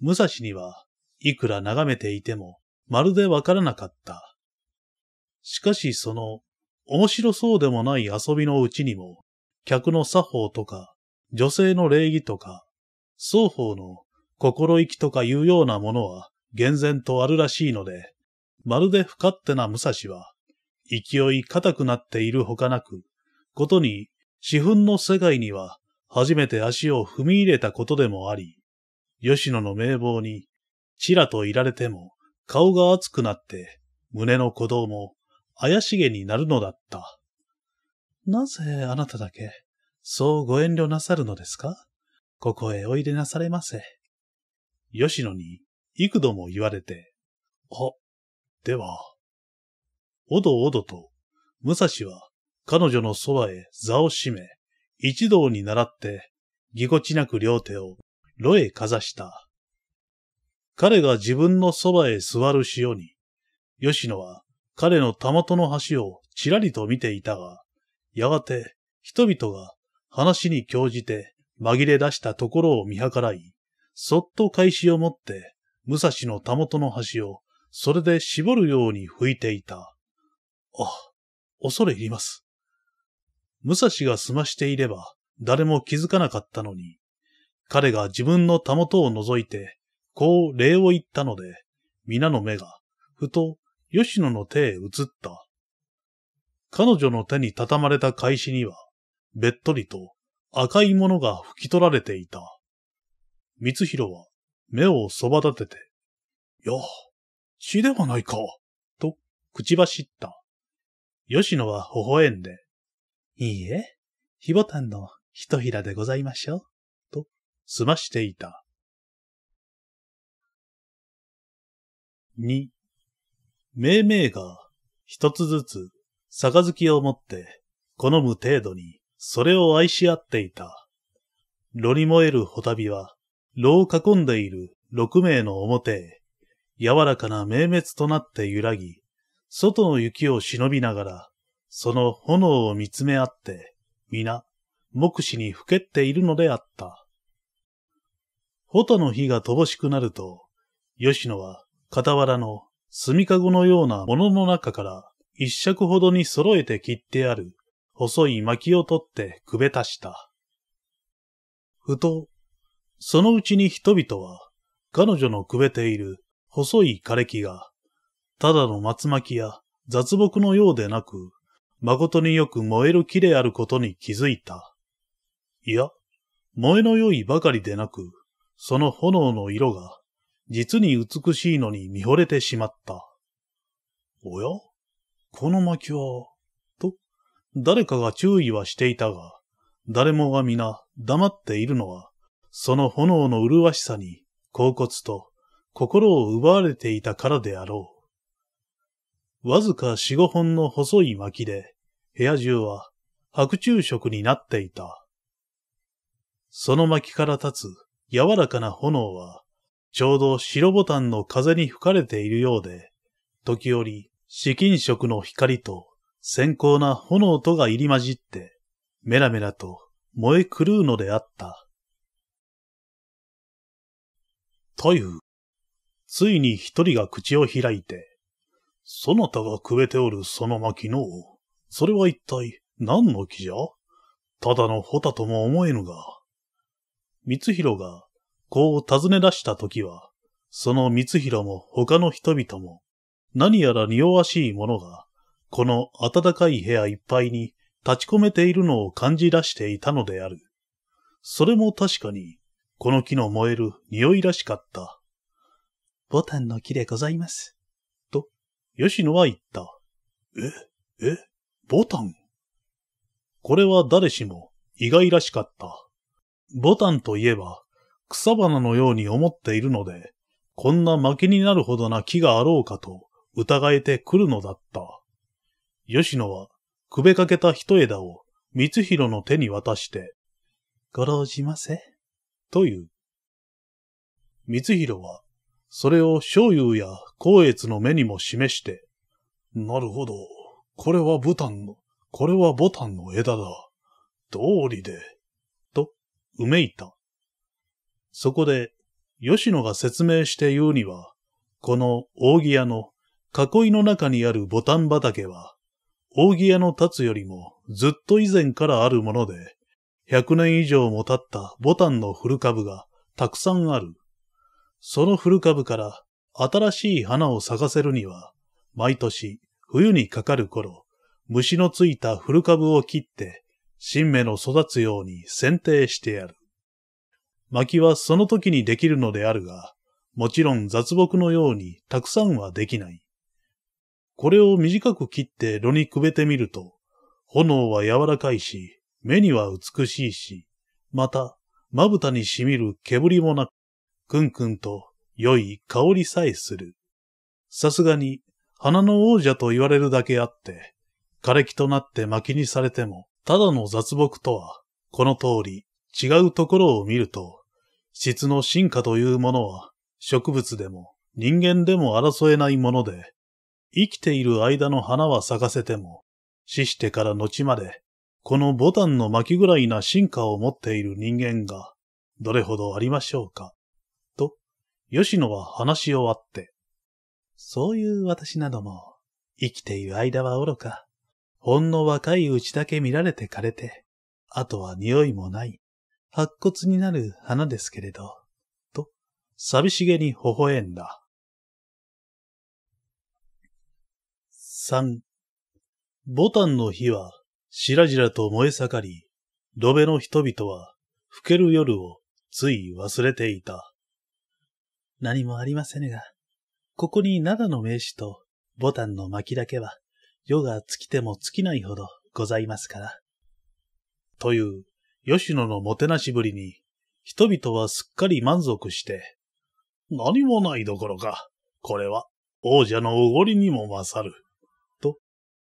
武蔵にはいくら眺めていてもまるでわからなかった。しかしその面白そうでもない遊びのうちにも客の作法とか女性の礼儀とか双方の心意気とかいうようなものは厳然とあるらしいので、まるで不勝手な武蔵は勢い固くなっているほかなく、ことに私憤の世界には初めて足を踏み入れたことでもあり、吉野の名簿にちらといられても顔が熱くなって胸の鼓動も怪しげになるのだった。なぜあなただけそうご遠慮なさるのですかここへおいでなされませ。吉野に幾度も言われて、あ、では、おどおどと、武蔵は彼女のそばへ座を閉め、一同に倣って、ぎこちなく両手を、炉へかざした。彼が自分のそばへ座る潮に、吉野は彼のたもとの橋をちらりと見ていたが、やがて人々が話に興じて紛れ出したところを見計らい、そっと返しを持って、武蔵のたもとの橋をそれで絞るように吹いていた。あ、恐れ入ります。武蔵が済ましていれば、誰も気づかなかったのに、彼が自分のたもとを覗いて、こう礼を言ったので、皆の目が、ふと、吉野の手へ移った。彼女の手に畳まれた返しには、べっとりと赤いものが拭き取られていた。光弘は目をそば立てて、いや、血ではないか、と口走った。吉野は微笑んで、いいえ、ひぼたんのひとひらでございましょう。と、済ましていた。二、命名が一つずつ杯を持って好む程度にそれを愛し合っていた。炉に燃えるホタビは、炉を囲んでいる六名の表へ、柔らかな明滅となって揺らぎ、外の雪を忍びながらその炎を見つめ合って、皆、目視にふけっているのであった。蛍の火が乏しくなると、吉野は傍らの炭かごのようなものの中から一尺ほどに揃えて切ってある細い薪を取ってくべたした。ふと、そのうちに人々は彼女のくべている細い枯れ木が、ただの松巻や雑木のようでなく、誠によく燃える木であることに気づいた。いや、燃えの良いばかりでなく、その炎の色が、実に美しいのに見惚れてしまった。おやこの薪は、と、誰かが注意はしていたが、誰もが皆黙っているのは、その炎の麗しさに、恍惚と心を奪われていたからであろう。わずか四五本の細い薪で、部屋中は白昼色になっていた。その薪から立つ柔らかな炎は、ちょうど白ボタンの風に吹かれているようで、時折、紫金色の光と先行な炎とが入り混じって、メラメラと燃え狂うのであった。という、ついに一人が口を開いて、そなたがくべておるその薪の、それは一体何の木じゃただのホタとも思えぬが。光弘が、こう尋ね出した時は、その光弘も他の人々も、何やら匂わしいものが、この暖かい部屋いっぱいに立ち込めているのを感じ出していたのである。それも確かに、この木の燃える匂いらしかった。ボタンの木でございます。吉野は言った。え、え、ボタンこれは誰しも意外らしかった。ボタンといえば草花のように思っているので、こんな負けになるほどな木があろうかと疑えてくるのだった。吉野はくべかけた一枝を光弘の手に渡して、ご老じませ、という。光弘はそれを醤油や光悦の目にも示して、なるほど、これは武丹の、これはタンの枝だ。通りで、と、うめいた。そこで、吉野が説明して言うには、この扇屋の囲いの中にあるタン畑は、扇屋の立つよりもずっと以前からあるもので、百年以上も経ったタンの古株がたくさんある。その古株から新しい花を咲かせるには、毎年冬にかかる頃、虫のついた古株を切って、新芽の育つように剪定してやる。薪はその時にできるのであるが、もちろん雑木のようにたくさんはできない。これを短く切って炉にくべてみると、炎は柔らかいし、目には美しいし、また、まぶたにしみる煙もなく、くんくんと良い香りさえする。さすがに、花の王者と言われるだけあって、枯れ木となって薪にされても、ただの雑木とは、この通り、違うところを見ると、質の進化というものは、植物でも人間でも争えないもので、生きている間の花は咲かせても、死してから後まで、このボタンの巻ぐらいな進化を持っている人間が、どれほどありましょうか。吉野は話し終わって、そういう私なども、生きている間は愚か、ほんの若いうちだけ見られて枯れて、あとは匂いもない、白骨になる花ですけれど、と、寂しげに微笑んだ。三、ボタンの火は、しらじらと燃え盛り、土辺の人々は、更ける夜をつい忘れていた。何もありませぬが、ここに灘の名刺とボタンの巻だけは、夜が尽きても尽きないほどございますから。という、吉野のもてなしぶりに、人々はすっかり満足して、何もないどころか、これは王者のおごりにも勝る。と、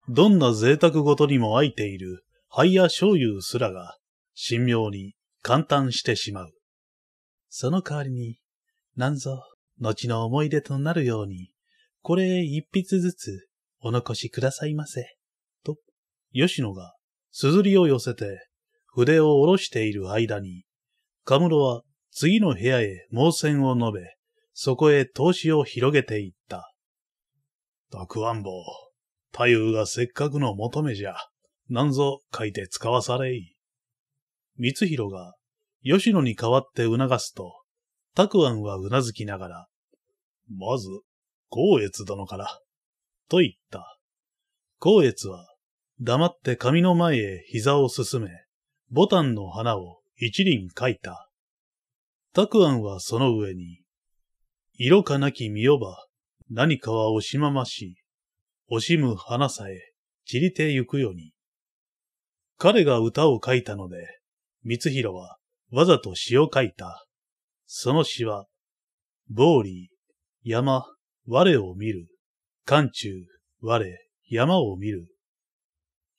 どんな贅沢ごとにも空いている灰や醤油すらが、神妙に簡単してしまう。その代わりに、なんぞ、後の思い出となるように、これ一筆ずつお残しくださいませ。と、吉野が、硯を寄せて、筆を下ろしている間に、カムロは次の部屋へ盲線を述べ、そこへ投資を広げていった。たくあんぼ、太夫がせっかくの求めじゃ、なんぞ書いて使わされい。光弘が、吉野に代わって促すと、たくあんはうなずきながら、まず、光悦殿から、と言った。光悦は、黙って髪の前へ膝を進め、ボタンの花を一輪描いた。たくあんはその上に、色かなき見よば、何かは惜しまましい、惜しむ花さえ散りてゆくように。彼が歌を書いたので、光弘はわざと詩を書いた。その詩は、ボーリー、山、我を見る。寒中、我、山を見る。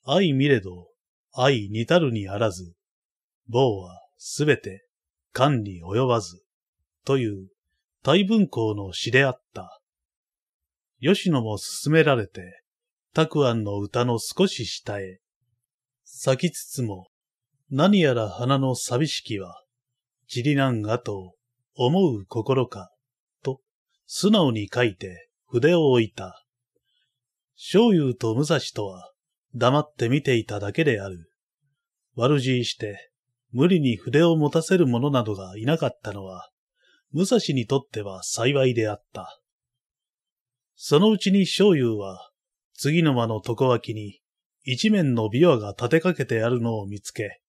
愛見れど、愛似たるにあらず。某はすべて、寒に及ばず。という、大文公の詩であった。吉野も勧められて、たくあんの歌の少し下へ。咲きつつも、何やら花の寂しきは、ちりなん後と、思う心か、と、素直に書いて筆を置いた。醤油と武蔵とは、黙って見ていただけである。悪じいして、無理に筆を持たせる者などがいなかったのは、武蔵にとっては幸いであった。そのうちに醤油は、次の間の床脇に、一面の琵琶が立てかけてあるのを見つけ、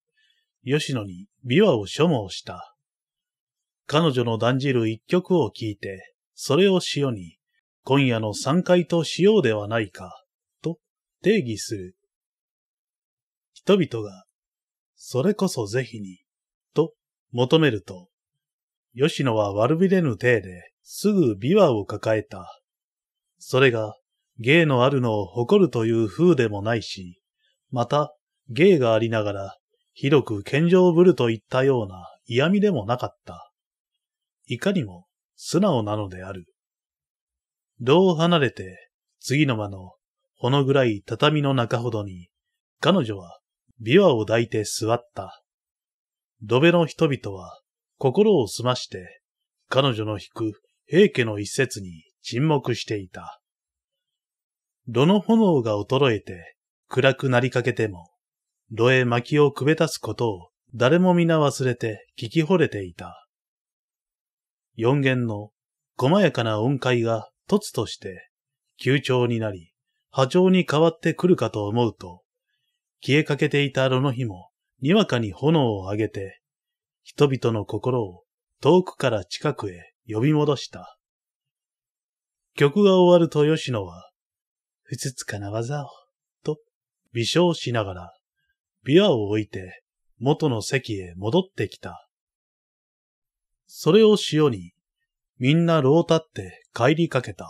吉野に琵琶を所望した。彼女の断じる一曲を聞いて、それを塩に、今夜の三回としようではないか、と定義する。人々が、それこそ是非に、と求めると、吉野は悪びれぬ体ですぐ琵琶を抱えた。それが芸のあるのを誇るという風でもないし、また芸がありながら広く健常ぶるといったような嫌味でもなかった。いかにも素直なのである。炉を離れて、次の間のほの暗い畳の中ほどに、彼女は琵琶を抱いて座った。土辺の人々は心を澄まして、彼女の弾く平家の一節に沈黙していた。炉の炎が衰えて暗くなりかけても、炉へ薪をくべたすことを誰も皆忘れて聞き惚れていた。四弦の細やかな音階が突として急調になり、波長に変わってくるかと思うと、消えかけていた炉の火もにわかに炎を上げて、人々の心を遠くから近くへ呼び戻した。曲が終わると吉野は、ふつつかな技を、と微笑しながら、琵琶を置いて元の席へ戻ってきた。それを潮に、みんな老立って帰りかけた。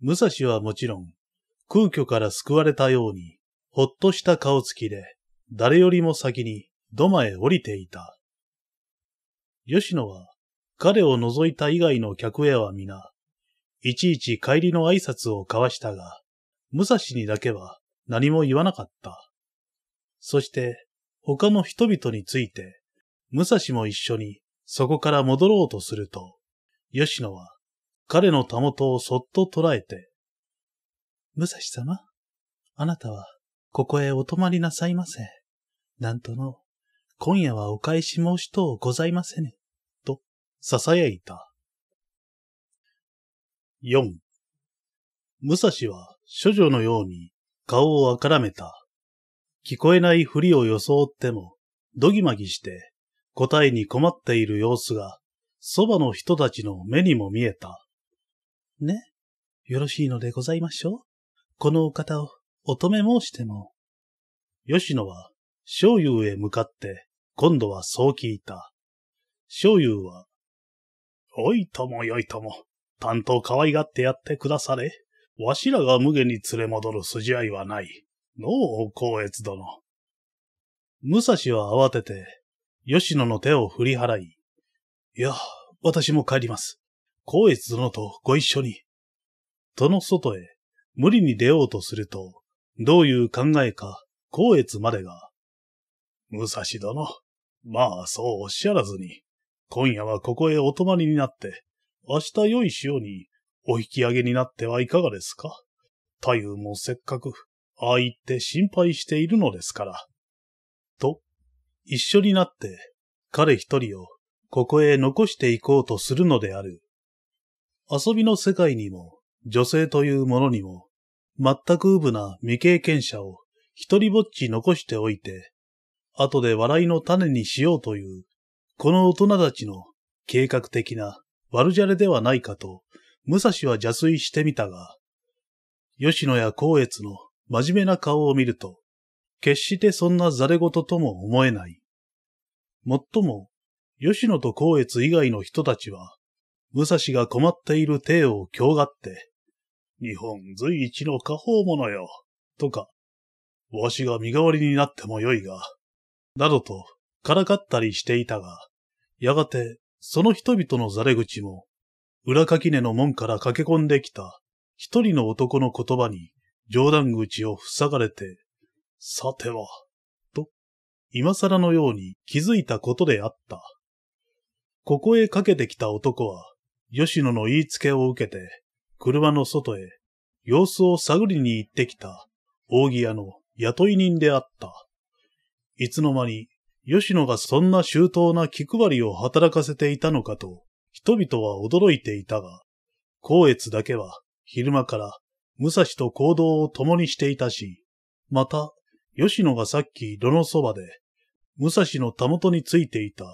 武蔵はもちろん、空虚から救われたように、ほっとした顔つきで、誰よりも先に土間へ降りていた。吉野は、彼を除いた以外の客へは皆、いちいち帰りの挨拶を交わしたが、武蔵にだけは何も言わなかった。そして、他の人々について、武蔵も一緒にそこから戻ろうとすると、吉野は彼のたもとをそっと捉えて、武蔵様、あなたはここへお泊まりなさいませ。なんとの、今夜はお返し申しとうございませぬ、と囁いた。4. 武蔵は処女のように顔をあからめた。聞こえないふりを装っても、どぎまぎして答えに困っている様子が、そばの人たちの目にも見えた。ね、よろしいのでございましょうこのお方をお止め申しても。吉野は、章友へ向かって、今度はそう聞いた。章友は、おいともよいとも、担当可愛がってやってくだされ。わしらが無下に連れ戻る筋合いはない。のう、光悦殿。武蔵は慌てて、吉野の手を振り払い、いや、私も帰ります。光悦殿とご一緒に。との外へ、無理に出ようとすると、どういう考えか、光悦までが、武蔵殿、まあそうおっしゃらずに、今夜はここへお泊まりになって、明日良い潮にお引き上げになってはいかがですか太夫もせっかく、ああ言って心配しているのですから。一緒になって彼一人をここへ残していこうとするのである。遊びの世界にも女性というものにも全く無ぶな未経験者を一人ぼっち残しておいて、後で笑いの種にしようという、この大人たちの計画的な悪じゃれではないかと、武蔵は邪推してみたが、吉野や光悦の真面目な顔を見ると、決してそんなざれ事とも思えない。もっとも、吉野と光悦以外の人たちは、武蔵が困っている帝を強がって、日本随一の家宝者よ、とか、わしが身代わりになってもよいが、などとからかったりしていたが、やがてその人々のざれ口も、裏垣根の門から駆け込んできた一人の男の言葉に冗談口を塞がれてさては、と、今更のように気づいたことであった。ここへかけてきた男は、吉野の言いつけを受けて、車の外へ、様子を探りに行ってきた、扇屋の雇い人であった。いつの間に、吉野がそんな周到な気配りを働かせていたのかと、人々は驚いていたが、光悦だけは、昼間から、武蔵と行動を共にしていたし、また、吉野がさっき炉のそばで、武蔵のたもとについていた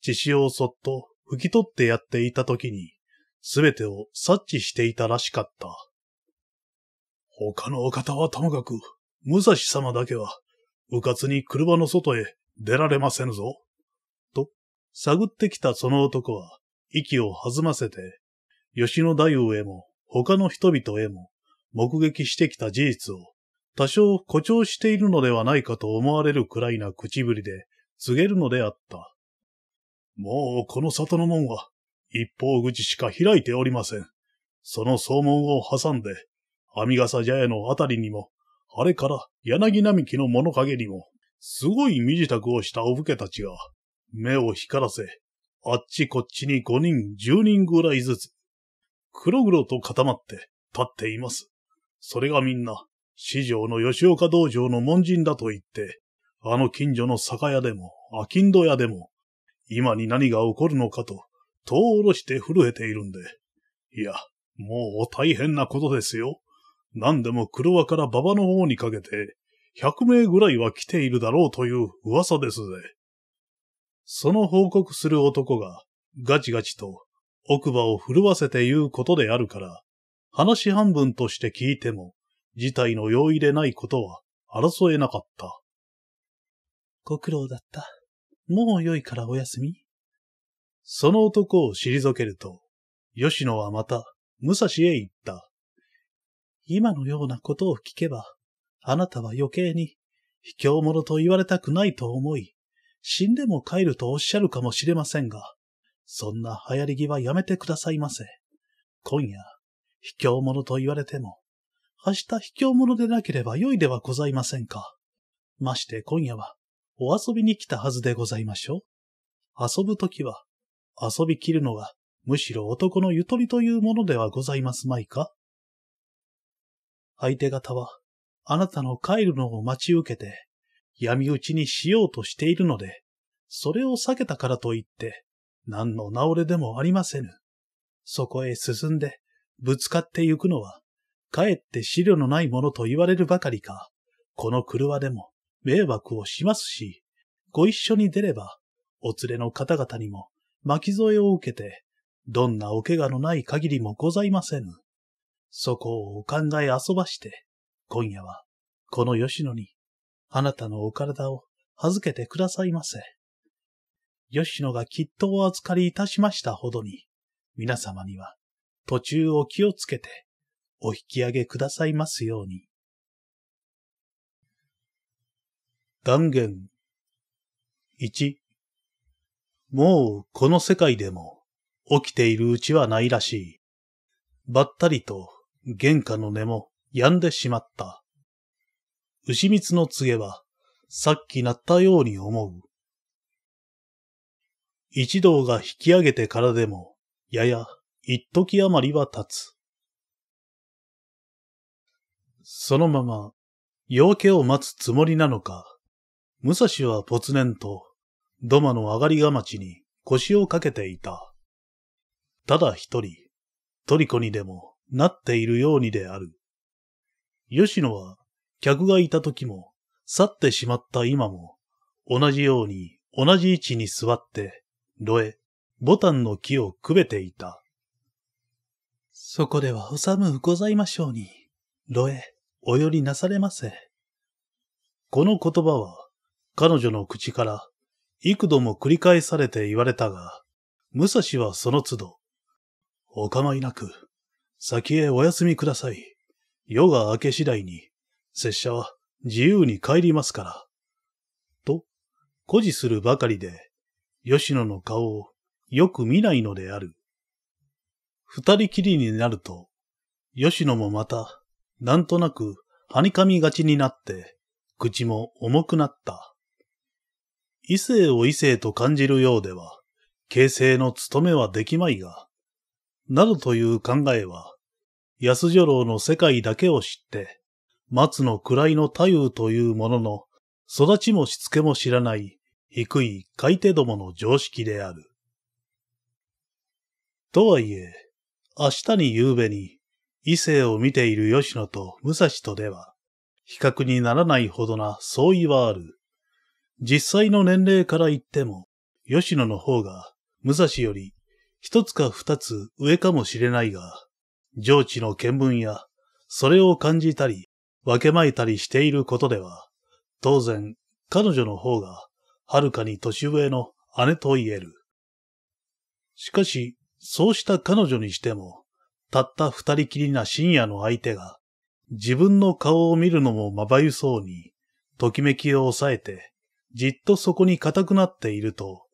血潮をそっと拭き取ってやっていたときに、すべてを察知していたらしかった。他のお方はともかく、武蔵様だけは、うかつに車の外へ出られませぬぞ。と、探ってきたその男は、息を弾ませて、吉野太夫へも、他の人々へも、目撃してきた事実を、多少誇張しているのではないかと思われるくらいな口ぶりで告げるのであった。もうこの里の門は一方口しか開いておりません。その総門を挟んで、網笠茶屋のあたりにも、あれから柳並木の物陰にも、すごい身支度をしたお武家たちが、目を光らせ、あっちこっちに五人、十人ぐらいずつ、黒々と固まって立っています。それがみんな、市場の吉岡道場の門人だと言って、あの近所の酒屋でも、あきんど屋でも、今に何が起こるのかと、戸を下ろして震えているんで。いや、もう大変なことですよ。何でも黒輪から馬場の方にかけて、百名ぐらいは来ているだろうという噂ですぜ。その報告する男が、ガチガチと奥歯を震わせて言うことであるから、話半分として聞いても、事態の容易でないことは争えなかった。ご苦労だった。もう良いからお休み。その男を退けると、吉野はまた武蔵へ行った。今のようなことを聞けば、あなたは余計に卑怯者と言われたくないと思い、死んでも帰るとおっしゃるかもしれませんが、そんな流行り際やめてくださいませ。今夜、卑怯者と言われても、明日卑怯者でなければ良いではございませんか。まして今夜は、お遊びに来たはずでございましょう。遊ぶときは、遊びきるのが、むしろ男のゆとりというものではございますまいか。相手方は、あなたの帰るのを待ち受けて、闇討ちにしようとしているので、それを避けたからといって、何の治れでもありませぬ。そこへ進んで、ぶつかってゆくのは、かえって資料のないものと言われるばかりか、この車でも迷惑をしますし、ご一緒に出れば、お連れの方々にも巻き添えを受けて、どんなお怪我のない限りもございませぬ。そこをお考え遊ばして、今夜は、この吉野に、あなたのお体を預けてくださいませ。吉野がきっとお預かりいたしましたほどに、皆様には、途中を気をつけて、お引き上げくださいますように。断言。一。もうこの世界でも起きているうちはないらしい。ばったりと玄関の根も病んでしまった。牛蜜の告げはさっきなったように思う。一同が引き上げてからでも、やや一時余りは経つ。そのまま、夜明けを待つつもりなのか、武蔵はぽつねんと、土間の上がりがまちに腰をかけていた。ただ一人、トリコにでもなっているようにである。吉野は、客がいた時も、去ってしまった今も、同じように同じ位置に座って、炉へ、ボタンの木をくべていた。そこではおむうございましょうに、炉へ。お寄りなされませ。この言葉は、彼女の口から、幾度も繰り返されて言われたが、武蔵はその都度、お構いなく、先へお休みください。夜が明け次第に、拙者は自由に帰りますから。と、誇示するばかりで、吉野の顔をよく見ないのである。二人きりになると、吉野もまたなんとなく、はにかみがちになって、口も重くなった。異性を異性と感じるようでは、形成の務めはできまいが、などという考えは、安女郎の世界だけを知って、松の位の太夫というものの、育ちもしつけも知らない低い買い手どもの常識である。とはいえ、明日に夕べに異性を見ている吉野と武蔵とでは、比較にならないほどな相違はある。実際の年齢から言っても、吉野の方が、武蔵より、一つか二つ上かもしれないが、上智の見聞や、それを感じたり、分けまいたりしていることでは、当然、彼女の方が、はるかに年上の姉と言える。しかし、そうした彼女にしても、たった二人きりな深夜の相手が、自分の顔を見るのもまばゆそうに、ときめきを抑えて、じっとそこに固くなっていると、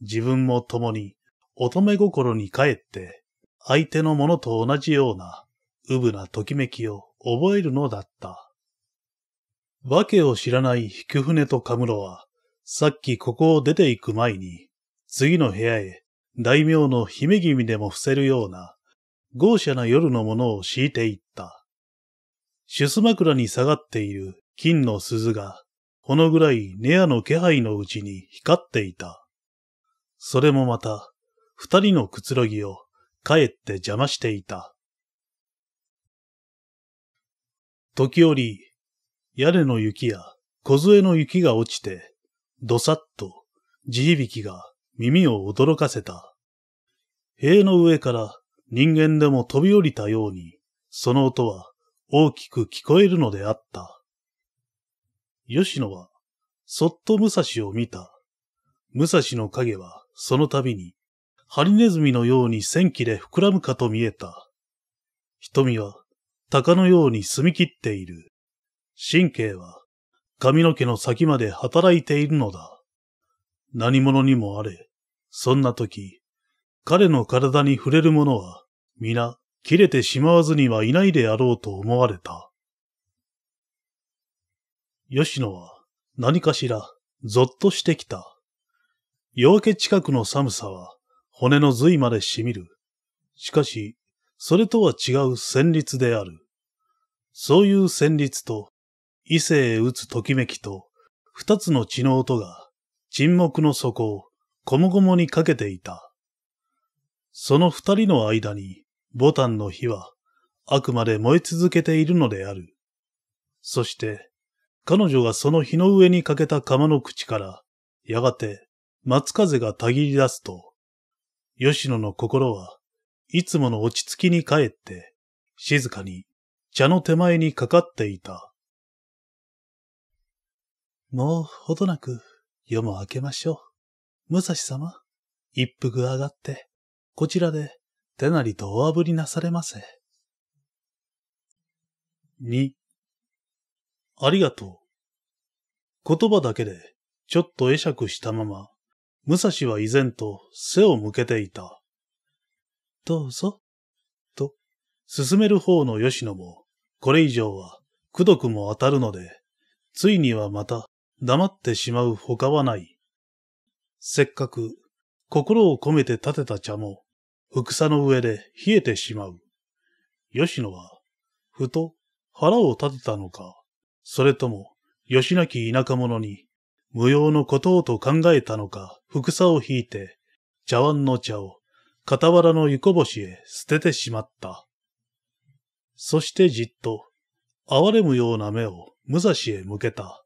自分も共に乙女心に帰って、相手のものと同じような、うぶなときめきを覚えるのだった。わけを知らない菊船とカムロは、さっきここを出て行く前に、次の部屋へ、大名の姫君でも伏せるような、豪奢な夜のものを敷いていった。シス枕に下がっている金の鈴が、ほのぐらいネアの気配のうちに光っていた。それもまた、二人のくつろぎを、かえって邪魔していた。時折、屋根の雪や小杖の雪が落ちて、どさっと地響きが耳を驚かせた。塀の上から人間でも飛び降りたように、その音は大きく聞こえるのであった。吉野は、そっと武蔵を見た。武蔵の影は、その度に、ハリネズミのように千機で膨らむかと見えた。瞳は、鷹のように澄み切っている。神経は、髪の毛の先まで働いているのだ。何者にもあれ、そんな時、彼の体に触れる者は、皆、切れてしまわずにはいないであろうと思われた。吉野は、何かしら、ぞっとしてきた。夜明け近くの寒さは、骨の髄まで染みる。しかし、それとは違う旋律である。そういう旋律と、異性へ打つときめきと、二つの血の音が、沈黙の底を、こもごもにかけていた。その二人の間に、ボタンの火は、あくまで燃え続けているのである。そして、彼女がその火の上にかけた釜の口から、やがて、松風がたぎり出すと、吉野の心はいつもの落ち着きに帰って、静かに茶の手前にかかっていた。もうほどなく夜も明けましょう。武蔵様、一服上がって。こちらで手なりとおあぶりなされませ。二、ありがとう。言葉だけでちょっと会釈したまま、武蔵は依然と背を向けていた。どうぞ。と、進める方の吉野も、これ以上は、くどくも当たるので、ついにはまた黙ってしまう他はない。せっかく心を込めて立てた茶も、さの上で冷えてしまう。吉野は、ふと腹を立てたのか、それとも、吉なき田舎者に、無用のことをと考えたのか、くさを引いて、茶碗の茶を、傍らのぼ星へ捨ててしまった。そしてじっと、哀れむような目を武蔵へ向けた。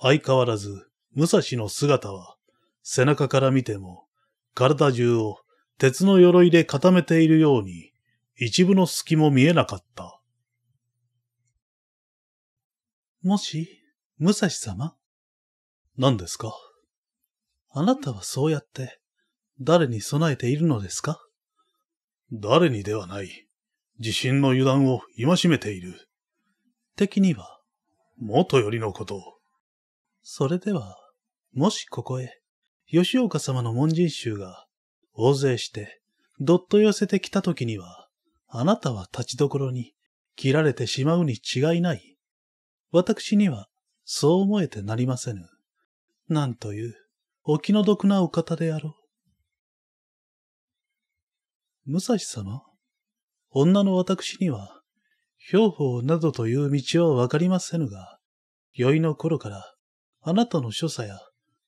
相変わらず、武蔵の姿は、背中から見ても、体中を鉄の鎧で固めているように、一部の隙も見えなかった。もし、武蔵様何ですかあなたはそうやって、誰に備えているのですか誰にではない。地震の油断を戒めている。敵には、元よりのことを。それでは、もしここへ、吉岡様の門人衆が大勢して、どっと寄せてきた時には、あなたは立ちどころに切られてしまうに違いない。私にはそう思えてなりませぬ。なんというお気の毒なお方であろう。武蔵様、女の私には、兵法などという道はわかりませぬが、宵の頃からあなたの所作や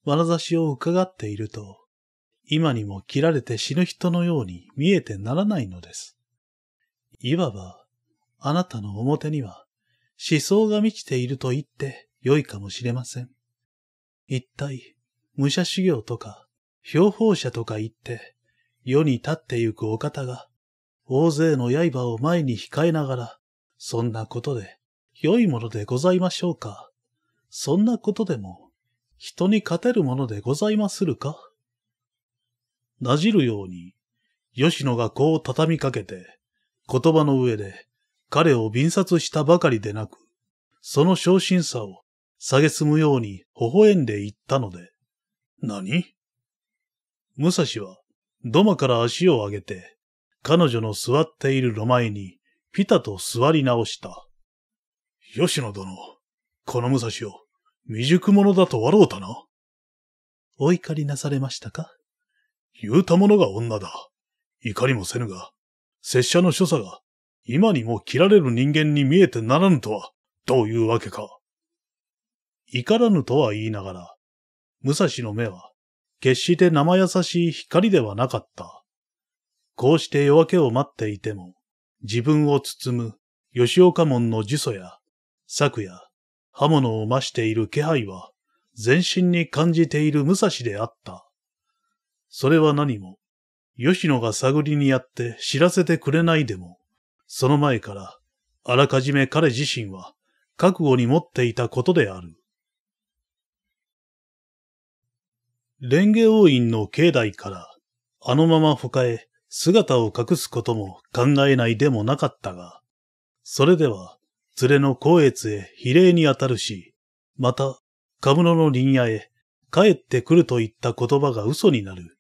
眼差しを伺っていると、今にも切られて死ぬ人のように見えてならないのです。いわば、あなたの表には思想が満ちていると言って良いかもしれません。一体、武者修行とか、標法者とか言って、世に立ってゆくお方が、大勢の刃を前に控えながら、そんなことで良いものでございましょうか。そんなことでも、人に勝てるものでございまするかなじるように、吉野がこう畳みかけて、言葉の上で彼を便殺したばかりでなく、その昇進さを蔑むように微笑んで言ったので、何武蔵は土間から足を上げて、彼女の座っている炉前にピタと座り直した。吉野殿、この武蔵を未熟者だと笑うたな。お怒りなされましたか言うたものが女だ。怒りもせぬが、拙者の所作が、今にも切られる人間に見えてならぬとは、どういうわけか。怒らぬとは言いながら、武蔵の目は、決して生優しい光ではなかった。こうして夜明けを待っていても、自分を包む吉岡門の呪詛や、策や、刃物を増している気配は、全身に感じている武蔵であった。それは何も、吉野が探りにやって知らせてくれないでも、その前から、あらかじめ彼自身は覚悟に持っていたことである。蓮華王院の境内から、あのまま他へ姿を隠すことも考えないでもなかったが、それでは、連れの光悦へ比例にあたるし、また、カムロの林野へ帰ってくるといった言葉が嘘になる。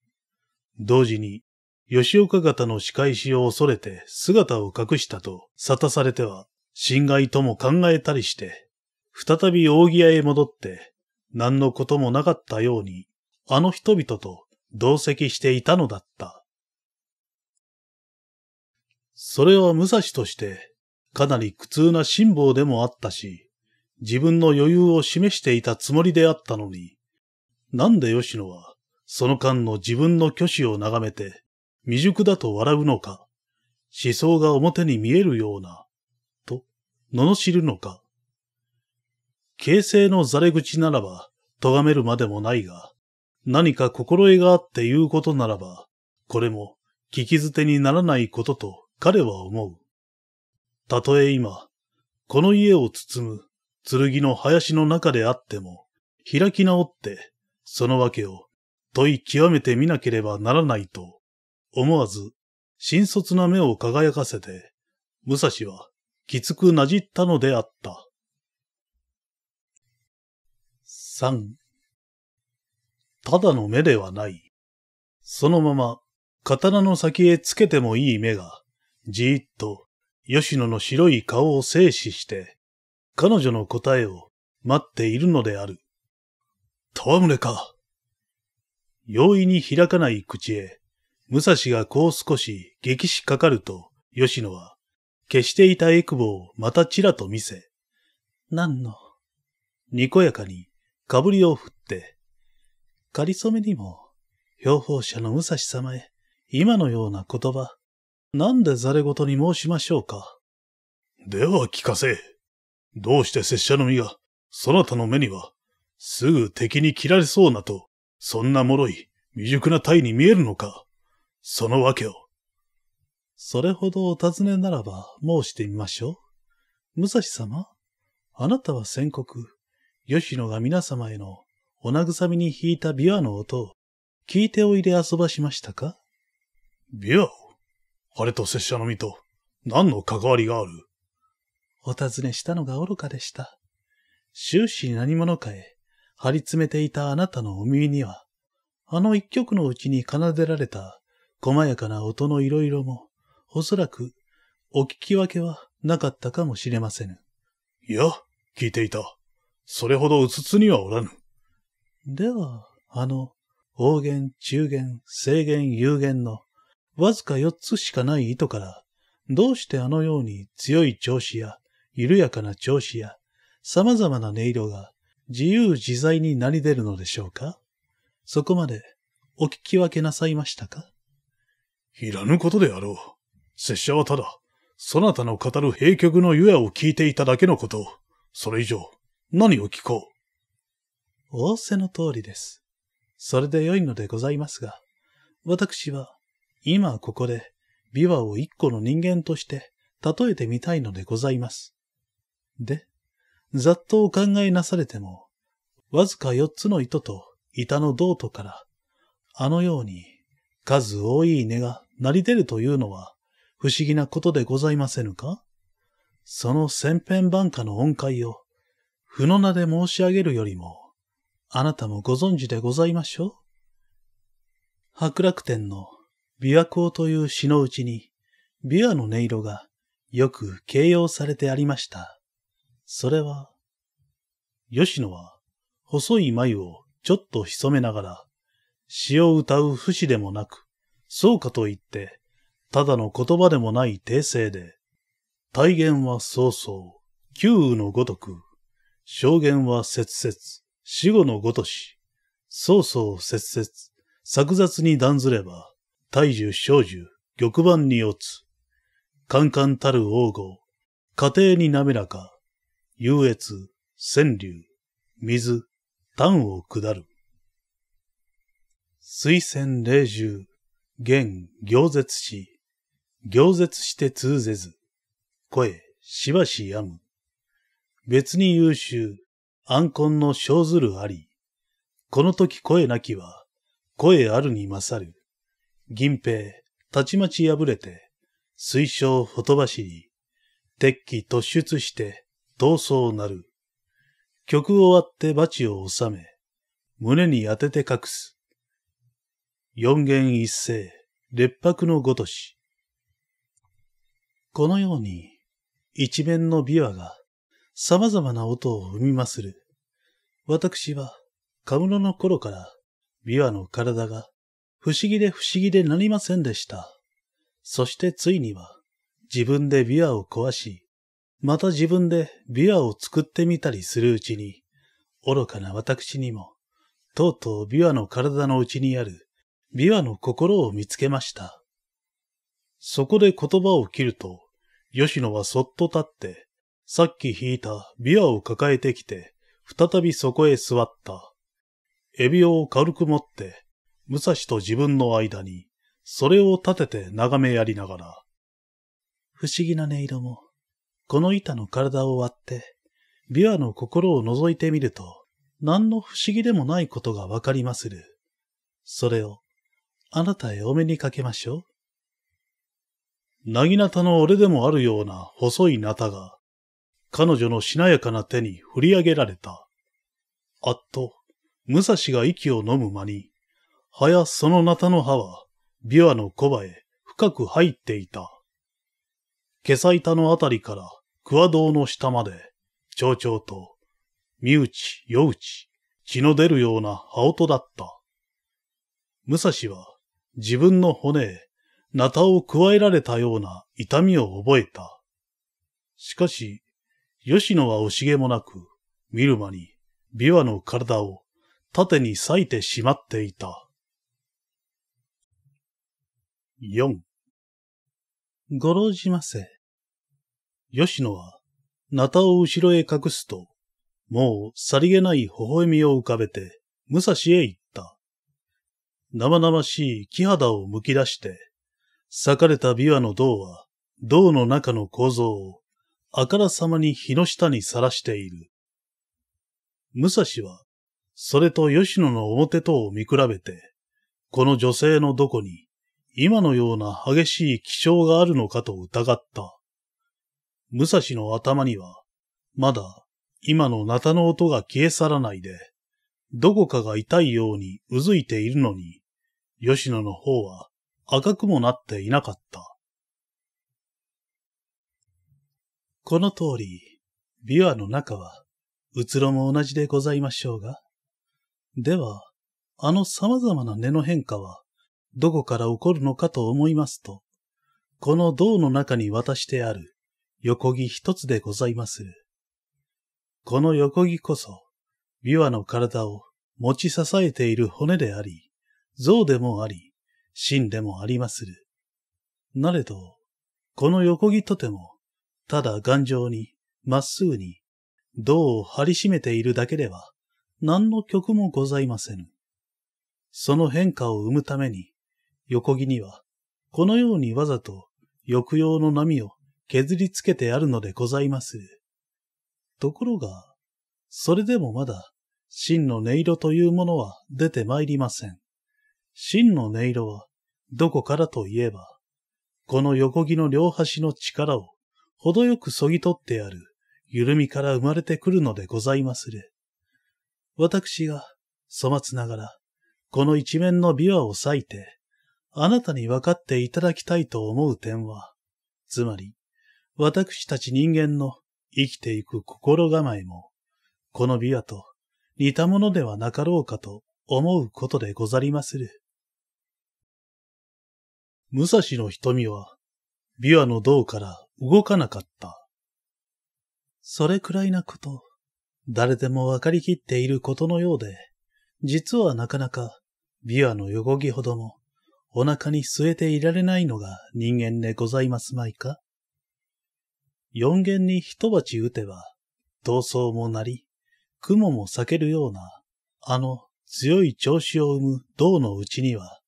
同時に、吉岡方の仕返しを恐れて姿を隠したと沙汰されては、侵害とも考えたりして、再び扇屋へ戻って、何のこともなかったように、あの人々と同席していたのだった。それは武蔵として、かなり苦痛な辛抱でもあったし、自分の余裕を示していたつもりであったのに、なんで吉野はその間の自分の虚子を眺めて、未熟だと笑うのか、思想が表に見えるような、と、罵るのか。形勢のざれ口ならば、咎めるまでもないが、何か心得があって言うことならば、これも聞き捨てにならないことと彼は思う。たとえ今、この家を包む剣の林の中であっても、開き直って、その訳を問い極めてみなければならないと、思わず、新卒な目を輝かせて、武蔵はきつくなじったのであった。三、ただの目ではない。そのまま、刀の先へつけてもいい目が、じーっと、吉野の白い顔を静止して、彼女の答えを待っているのである。戯れか。容易に開かない口へ、武蔵がこう少し激しかかると、吉野は、消していたエクボをまたちらと見せ、何の、にこやかに、かぶりを振って、かりそめにも、標法者の武蔵様へ、今のような言葉、なんでざれ言に申しましょうか。では聞かせ。どうして拙者の身が、そなたの目には、すぐ敵に切られそうなとそんな脆い、未熟な体に見えるのかそのわけを。それほどお尋ねならば、申してみましょう。武蔵様、あなたは宣告、吉野が皆様へのお慰みに弾いた琵琶の音を聞いておいで遊ばしましたか琵琶をれと拙者の身と何の関わりがあるお尋ねしたのが愚かでした。終始何者かへ張り詰めていたあなたのお耳には、あの一曲のうちに奏でられた細やかな音の色々も、おそらくお聞き分けはなかったかもしれませぬ。いや、聞いていた。それほどうつつにはおらぬ。では、あの、方言、中言、制限、有限の、わずか四つしかない糸から、どうしてあのように強い調子や、緩やかな調子や、様々な音色が自由自在になり出るのでしょうかそこまでお聞き分けなさいましたかいらぬことであろう。拙者はただ、そなたの語る閉局のゆえを聞いていただけのこと。それ以上、何を聞こう仰せの通りです。それで良いのでございますが、私は、今ここで、琵琶を一個の人間として、例えてみたいのでございます。で、ざっとお考えなされても、わずか四つの糸と板の道途から、あのように数多い根が成り出るというのは不思議なことでございませぬかその千変万化の恩恵を、負の名で申し上げるよりも、あなたもご存知でございましょう白楽天の琵琶湖という詩のうちに、琵琶の音色がよく形容されてありました。それは、吉野は、細い眉をちょっと潜めながら、詩を歌う節でもなく、そうかと言って、ただの言葉でもない訂正で、体言は早々、旧雨のごとく、証言は切々、死後のごとし、早々切々、作雑に断ずれば、大樹小樹、玉盤に落つ、カンカンたる王号、家庭に滑らか、優越、川柳、水、丹を下る。水仙霊獣、現行絶し、行絶して通ぜず、声、しばしやむ。別に優秀、暗魂の生ずるあり、この時声なきは、声あるに勝る。銀平、たちまち破れて、水晶ほとばしり、鉄器突出して、闘争なる。曲を割って罰を収め、胸に当てて隠す。四弦一斉、列白のごとし。このように、一面の琵琶が様々な音を生みまする。私は、カムロの頃から、琵琶の体が、不思議で不思議でなりませんでした。そしてついには、自分で琵琶を壊し、また自分で琵琶を作ってみたりするうちに、愚かな私にも、とうとう琵琶の体の内にある琵琶の心を見つけました。そこで言葉を切ると、吉野はそっと立って、さっき引いた琵琶を抱えてきて、再びそこへ座った。エビを軽く持って、武蔵と自分の間に、それを立てて眺めやりながら、不思議な音色もこの板の体を割って、琵琶の心を覗いてみると、何の不思議でもないことがわかりまする。それを、あなたへお目にかけましょう。なぎなたの俺でもあるような細いなたが、彼女のしなやかな手に振り上げられた。あっと、武蔵が息を飲む間に、はやそのなたの葉は、琵琶の小葉へ深く入っていた。毛さ板のあたりから桑堂の下まで、町長と、身内、夜内、血の出るような羽音だった。武蔵は、自分の骨へ、ナタを加えられたような痛みを覚えた。しかし、吉野は惜しげもなく、見る間に、琵琶の体を縦に裂いてしまっていた。4。ご老じませ。吉野は、なたを後ろへ隠すと、もうさりげない微笑みを浮かべて、武蔵へ行った。生々しい木肌を剥き出して、裂かれた琵琶の銅は、銅の中の構造を、あからさまに火の下にさらしている。武蔵は、それと吉野の表とを見比べて、この女性のどこに、今のような激しい気性があるのかと疑った。武蔵の頭には、まだ、今のナタの音が消え去らないで、どこかが痛いようにうずいているのに、吉野の方は赤くもなっていなかった。この通り、琵琶の中は、うつろも同じでございましょうが。では、あの様々な根の変化は、どこから起こるのかと思いますと、この銅の中に渡してある横木一つでございまする。この横木こそ、琵琶の体を持ち支えている骨であり、像でもあり、芯でもありまする。なれど、この横木とても、ただ頑丈に、まっすぐに、銅を張りしめているだけでは、何の曲もございませぬ。その変化を生むために、横木には、このようにわざと、抑揚の波を削りつけてあるのでございます。ところが、それでもまだ、真の音色というものは出てまいりません。真の音色は、どこからといえば、この横木の両端の力を、程よくそぎ取ってある、緩みから生まれてくるのでございまする。私が、粗末ながら、この一面の琵琶を割いて、あなたに分かっていただきたいと思う点は、つまり、私たち人間の生きていく心構えも、この琵琶と似たものではなかろうかと思うことでござりまする。武蔵の瞳は、琵琶の胴から動かなかった。それくらいなこと、誰でもわかりきっていることのようで、実はなかなか、琵琶の横着ほども、お腹に据えていられないのが人間でございますまいか四弦に一鉢打てば、闘争もなり、雲も避けるような、あの強い調子を生む銅のうちには、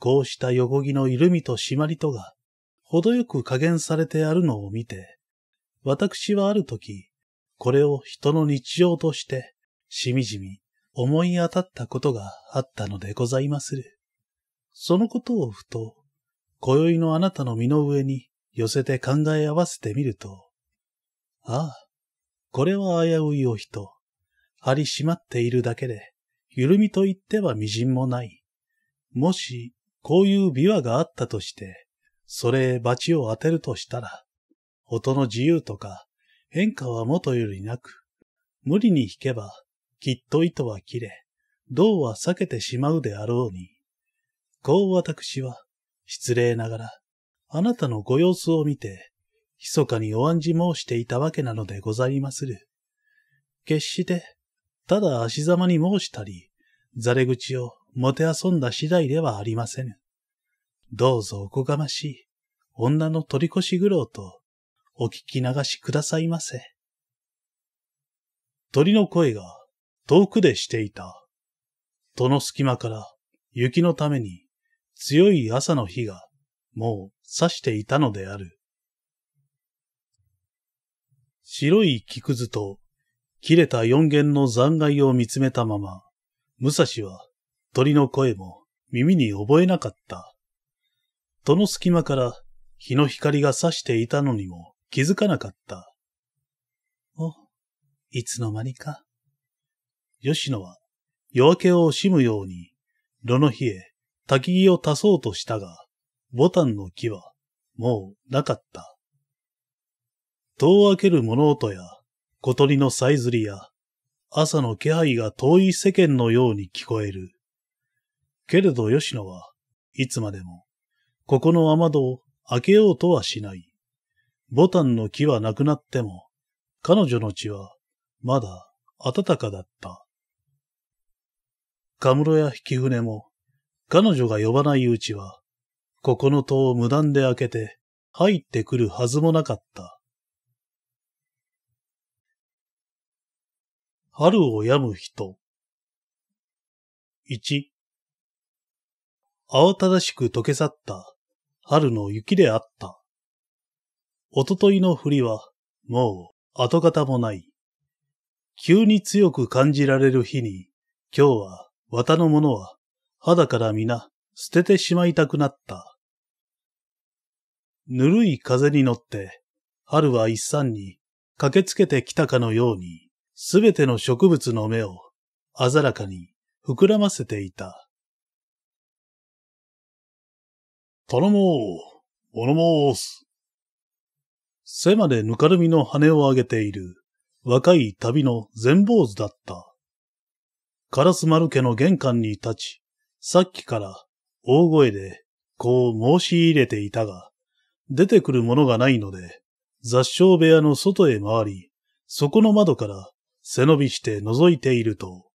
こうした横木の緩みと締まりとが、程よく加減されてあるのを見て、私はある時、これを人の日常として、しみじみ思い当たったことがあったのでございまする。そのことをふと、今宵のあなたの身の上に寄せて考え合わせてみると、ああ、これは危ういお人、張り締まっているだけで、緩みと言っては微塵もない。もし、こういう琵琶があったとして、それへ罰を当てるとしたら、音の自由とか変化は元よりなく、無理に弾けば、きっと糸は切れ、銅は裂けてしまうであろうに。こう私は、失礼ながら、あなたのご様子を見て、密かにお案じ申していたわけなのでございまする。決して、ただ足ざまに申したり、ざれ口をもてあそんだ次第ではありませぬ。どうぞおこがましい、女の取り越し苦労と、お聞き流しくださいませ。鳥の声が遠くでしていた。戸の隙間から雪のために強い朝の日がもう刺していたのである。白い木くずと切れた四弦の残骸を見つめたまま、武蔵は鳥の声も耳に覚えなかった。戸の隙間から日の光が差していたのにも気づかなかった。お、いつの間にか。吉野は夜明けを惜しむように、炉の火へ焚き木を足そうとしたが、ボタンの木は、もうなかった。戸を開ける物音や、小鳥のさえずりや、朝の気配が遠い世間のように聞こえる。けれど吉野はいつまでも、ここの雨戸を開けようとはしない。ボタンの木はなくなっても、彼女の血はまだ暖かだった。カムロや引き船も、彼女が呼ばないうちは、ここの戸を無断で開けて、入ってくるはずもなかった。春を病む人。1。慌ただしく溶け去った春の雪であった。おとといの降りは、もう跡形もない。急に強く感じられる日に、今日は綿のものは肌から皆捨ててしまいたくなった。ぬるい風に乗って、春は一山に駆けつけてきたかのように、すべての植物の目を鮮やかに膨らませていた。頼もう、おの申す。背までぬかるみの羽を上げている若い旅の全坊主だった。カラス丸家の玄関に立ち、さっきから大声でこう申し入れていたが、出てくるものがないので、雑傷部屋の外へ回り、そこの窓から背伸びして覗いていると、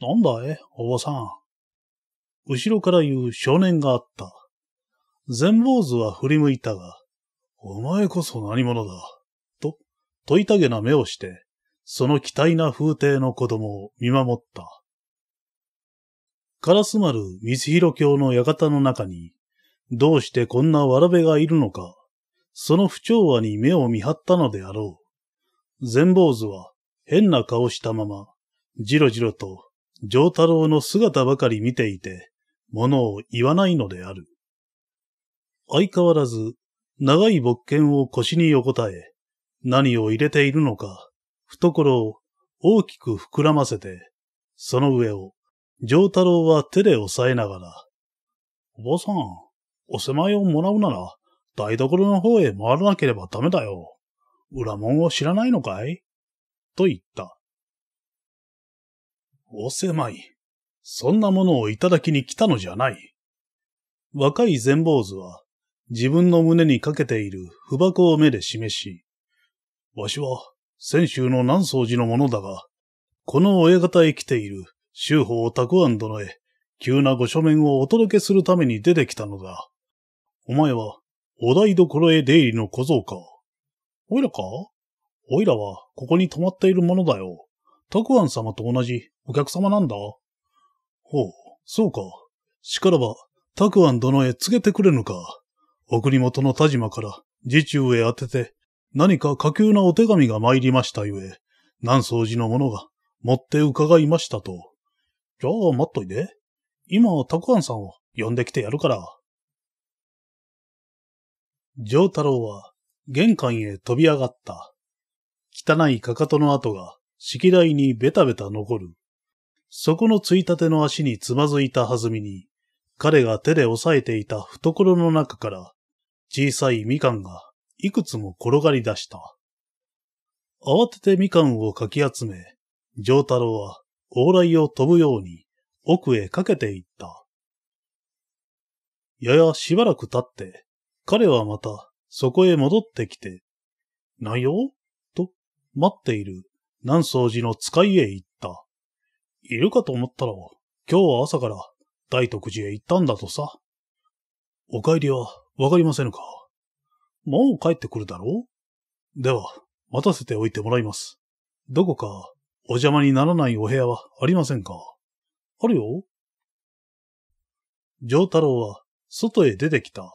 なんだい、おばさん。後ろから言う少年があった。全坊主は振り向いたが、お前こそ何者だ、と、問いたげな目をして、その期待な風景の子供を見守った。烏丸光弘教の館の中に、どうしてこんなわらべがいるのか、その不調和に目を見張ったのであろう。全坊主は変な顔したまま、じろじろと上太郎の姿ばかり見ていて、物を言わないのである。相変わらず、長い木剣を腰に横たえ、何を入れているのか、懐を大きく膨らませて、その上を、上太郎は手で押さえながら、おばさん、おせまいをもらうなら、台所の方へ回らなければダメだよ。裏門を知らないのかいと言った。おせまい。そんなものをいただきに来たのじゃない。若い善坊主は、自分の胸にかけている不箱を目で示し、わしは、先週の南宗寺のものだが、この親方へ来ている修法拓安殿へ、急なご書面をお届けするために出てきたのだ。お前は、お台所へ出入りの小僧か。おいらかおいらは、ここに泊まっているものだよ。たくあん様と同じお客様なんだ。ほう、そうか。しからば、たくあん殿へ告げてくれぬか。送り元の田島から、自中へ当てて、何か下級なお手紙が参りましたゆえ、南宗寺の者が持って伺いましたと。じゃあ待っといで。今、たくあんさんを呼んできてやるから。上太郎は玄関へ飛び上がった。汚いかかとの跡が式台にベタベタ残る。そこのついたての足につまずいた弾みに、彼が手で押さえていた懐の中から小さいみかんがいくつも転がり出した。慌ててみかんをかき集め、上太郎は往来を飛ぶように奥へかけていった。ややしばらく経って、彼はまた、そこへ戻ってきて、ないよと、待っている、南宗寺の使いへ行った。いるかと思ったら、今日は朝から、大徳寺へ行ったんだとさ。お帰りは、わかりませぬか。もう帰ってくるだろうでは、待たせておいてもらいます。どこか、お邪魔にならないお部屋はありませんかあるよ。上太郎は、外へ出てきた。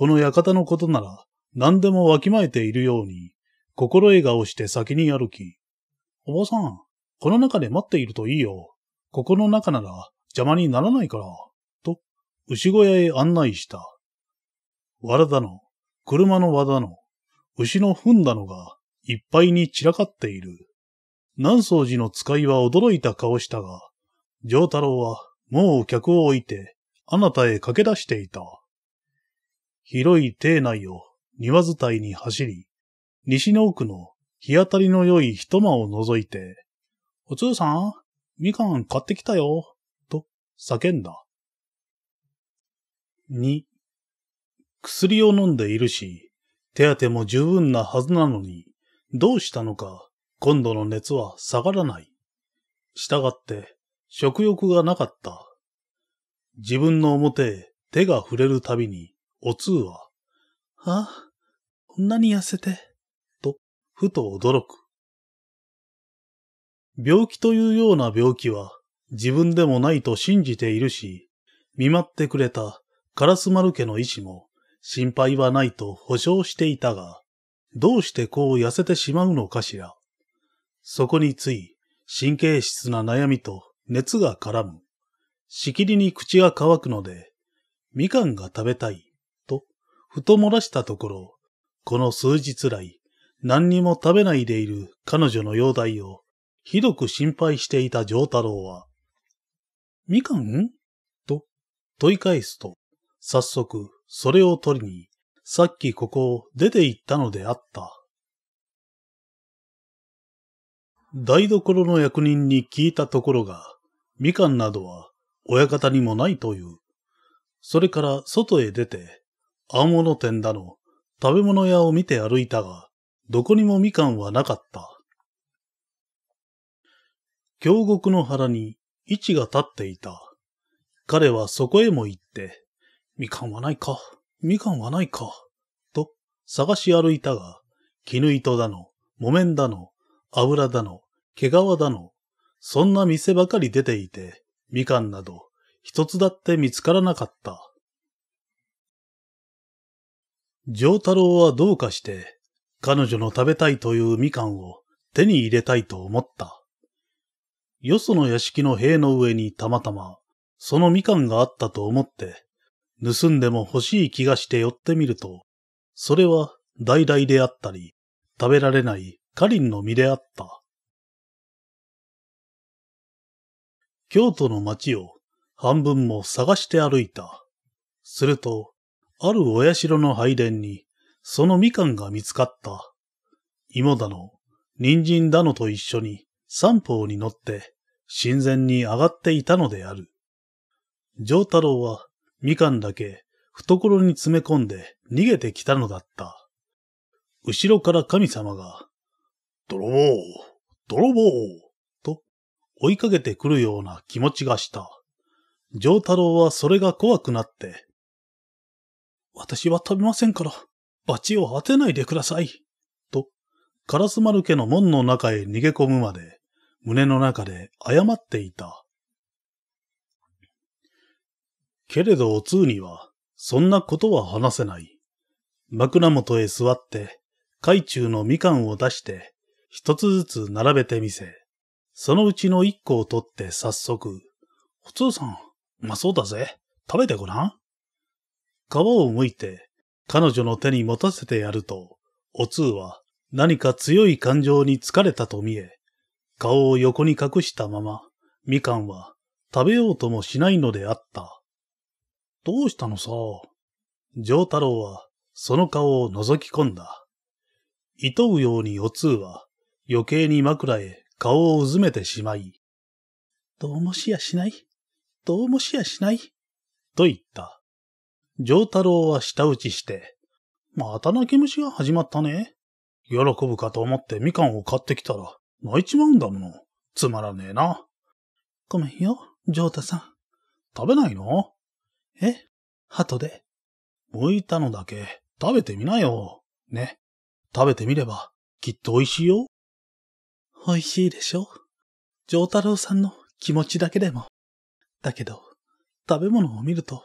この館のことなら何でもわきまえているように、心笑顔して先に歩き、おばさん、この中で待っているといいよ。ここの中なら邪魔にならないから、と、牛小屋へ案内した。わらだの、車の輪だの、牛の踏んだのがいっぱいに散らかっている。南宗寺の使いは驚いた顔したが、上太郎はもう客を置いて、あなたへ駆け出していた。広い邸内を庭伝いに走り、西の奥の日当たりの良い一間を覗いて、お通さん、みかん買ってきたよ、と叫んだ。二、薬を飲んでいるし、手当ても十分なはずなのに、どうしたのか、今度の熱は下がらない。したがって、食欲がなかった。自分の表へ手が触れるたびに、お通は、あこんなに痩せて、と、ふと驚く。病気というような病気は自分でもないと信じているし、見舞ってくれたカラスマル家の医師も心配はないと保証していたが、どうしてこう痩せてしまうのかしら。そこについ神経質な悩みと熱が絡む。しきりに口が乾くので、みかんが食べたい。ふと漏らしたところ、この数日来、何にも食べないでいる彼女の容体を、ひどく心配していた上太郎は、みかんと問い返すと、早速それを取りに、さっきここを出て行ったのであった。台所の役人に聞いたところが、みかんなどは親方にもないという。それから外へ出て、青物店だの、食べ物屋を見て歩いたが、どこにもみかんはなかった。京極の腹に位置が立っていた。彼はそこへも行って、みかんはないか、みかんはないか、と探し歩いたが、絹糸だの、木綿だの、油だの、毛皮だの、そんな店ばかり出ていて、みかんなど一つだって見つからなかった。上太郎はどうかして、彼女の食べたいというみかんを手に入れたいと思った。よその屋敷の塀の上にたまたま、そのみかんがあったと思って、盗んでも欲しい気がして寄ってみると、それは代々であったり、食べられないカリンの実であった。京都の街を半分も探して歩いた。すると、あるお社の拝殿に、そのみかんが見つかった。芋だの、人参だのと一緒に三方に乗って、神前に上がっていたのである。上太郎は、みかんだけ、懐に詰め込んで逃げてきたのだった。後ろから神様が、泥棒泥棒と追いかけてくるような気持ちがした。上太郎はそれが怖くなって私は食べませんから、罰を当てないでください。と、カラスマル家の門の中へ逃げ込むまで、胸の中で謝っていた。けれどお通には、そんなことは話せない。枕元へ座って、海中のみかんを出して、一つずつ並べてみせ、そのうちの一個を取って早速、お通さん、うまそうだぜ。食べてごらん。皮を剥いて、彼女の手に持たせてやると、お通は何か強い感情に疲れたと見え、顔を横に隠したまま、みかんは食べようともしないのであった。どうしたのさ。上太郎はその顔を覗き込んだ。糸うようにお通は余計に枕へ顔をうずめてしまい、どうもしやしない、どうもしやしない、と言った。上太郎は舌打ちして、また泣き虫が始まったね。喜ぶかと思ってみかんを買ってきたら、泣いちまうんだもの。つまらねえな。ごめんよ、上太さん。食べないのえ鳩で。剥いたのだけ食べてみなよ。ね。食べてみればきっと美味しいよ。美味しいでしょ上太郎さんの気持ちだけでも。だけど、食べ物を見ると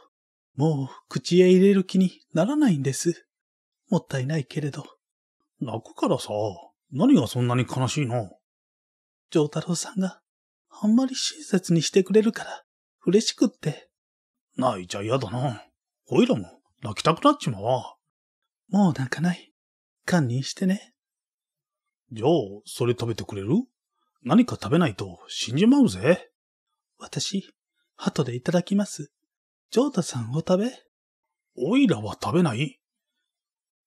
もう口へ入れる気にならないんです。もったいないけれど。泣くからさ、何がそんなに悲しいの上太郎さんがあんまり親切にしてくれるから嬉しくって。泣いちゃ嫌だな。おいらも泣きたくなっちまわ。もう泣かない。堪忍してね。じゃあ、それ食べてくれる何か食べないと死んじまうぜ。私、後でいただきます。ジョータさんを食べおいらは食べない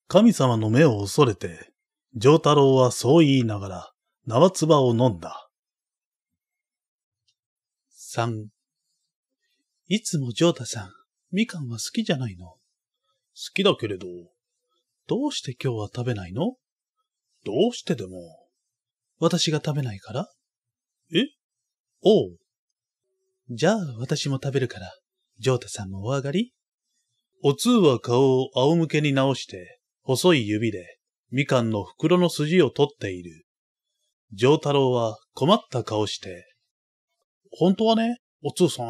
神様の目を恐れて、ジョータロウはそう言いながら、縄つばを飲んだ。三、いつもジョータさん、みかんは好きじゃないの好きだけれど、どうして今日は食べないのどうしてでも。私が食べないからえおう。じゃあ私も食べるから。ジョータさんもお上がりお通は顔を仰向けに直して、細い指で、みかんの袋の筋を取っている。タ太郎は困った顔して。本当はね、お通さん、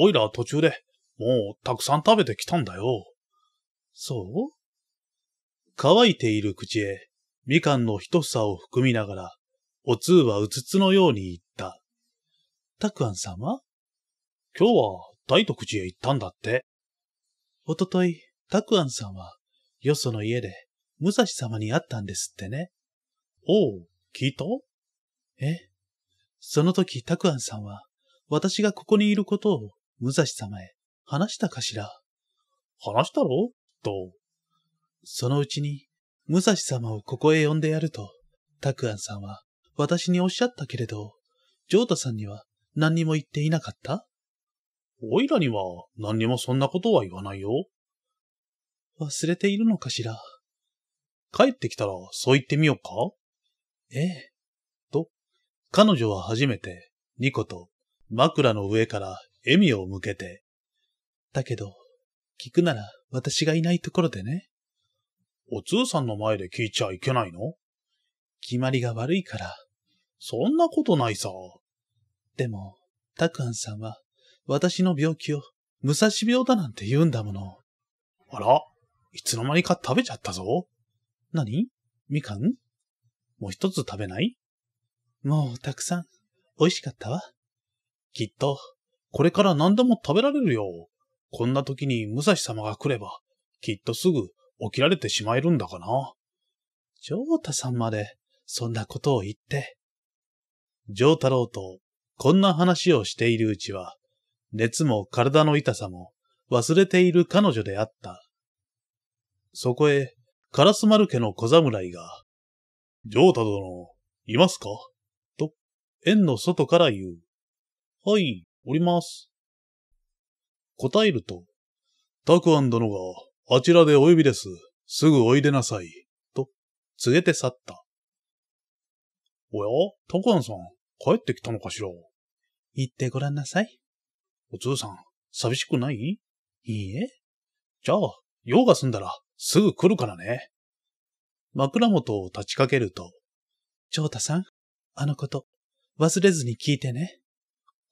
おいら途中で、もうたくさん食べてきたんだよ。そう乾いている口へ、みかんの一房を含みながら、お通はうつつのように言った。たくあんさんは今日は大徳寺へ行ったんだって。おととい、たくあんさんは、よその家で、武蔵様に会ったんですってね。おう、聞いたえその時、たくあんさんは、私がここにいることを、武蔵様へ、話したかしら。話したろと。そのうちに、武蔵様をここへ呼んでやると、たくあんさんは、私におっしゃったけれど、ジョータさんには何にも言っていなかったおいらには何にもそんなことは言わないよ。忘れているのかしら。帰ってきたらそう言ってみようかええ。と、彼女は初めてニコと枕の上から笑みを向けて。だけど、聞くなら私がいないところでね。お通さんの前で聞いちゃいけないの決まりが悪いから。そんなことないさ。でも、たくあんさんは私の病気を、武蔵病だなんて言うんだもの。あら、いつの間にか食べちゃったぞ。何みかんもう一つ食べないもうたくさん、美味しかったわ。きっと、これから何でも食べられるよ。こんな時に武蔵様が来れば、きっとすぐ起きられてしまえるんだかな。上太さんまで、そんなことを言って。上太郎と、こんな話をしているうちは、熱も体の痛さも忘れている彼女であった。そこへ、カラスマル家の小侍が、ジョータ殿、いますかと、縁の外から言う。はい、おります。答えると、タクアン殿があちらでお呼びです。すぐおいでなさい。と、告げて去った。おやタクアンさん、帰ってきたのかしら行ってごらんなさい。おうさん、寂しくないいいえ。じゃあ、用が済んだら、すぐ来るからね。枕元を立ちかけると、長太さん、あのこと、忘れずに聞いてね。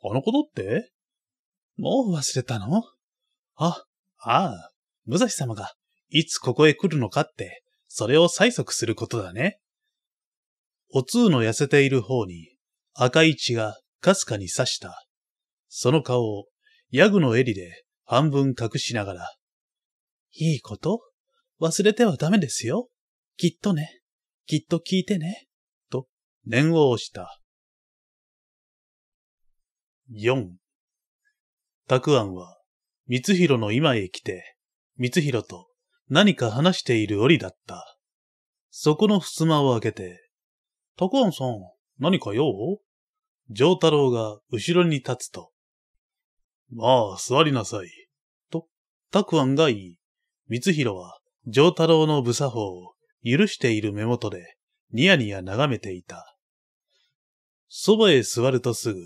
あのことってもう忘れたのあ、ああ、武蔵様が、いつここへ来るのかって、それを催促することだね。お通の痩せている方に、赤い血がかすかに刺したその顔を、ヤグの襟で半分隠しながら、いいこと忘れてはダメですよ。きっとね。きっと聞いてね。と、念を押した。四。たくあんは、光弘の今へ来て、光弘と何か話している折だった。そこの襖を開けて、たくあんさん、何か用上太郎が後ろに立つと、まあ、座りなさい。と、たくあんが言い、光弘は、上太郎の無作法を許している目元で、ニヤニヤ眺めていた。そばへ座るとすぐ、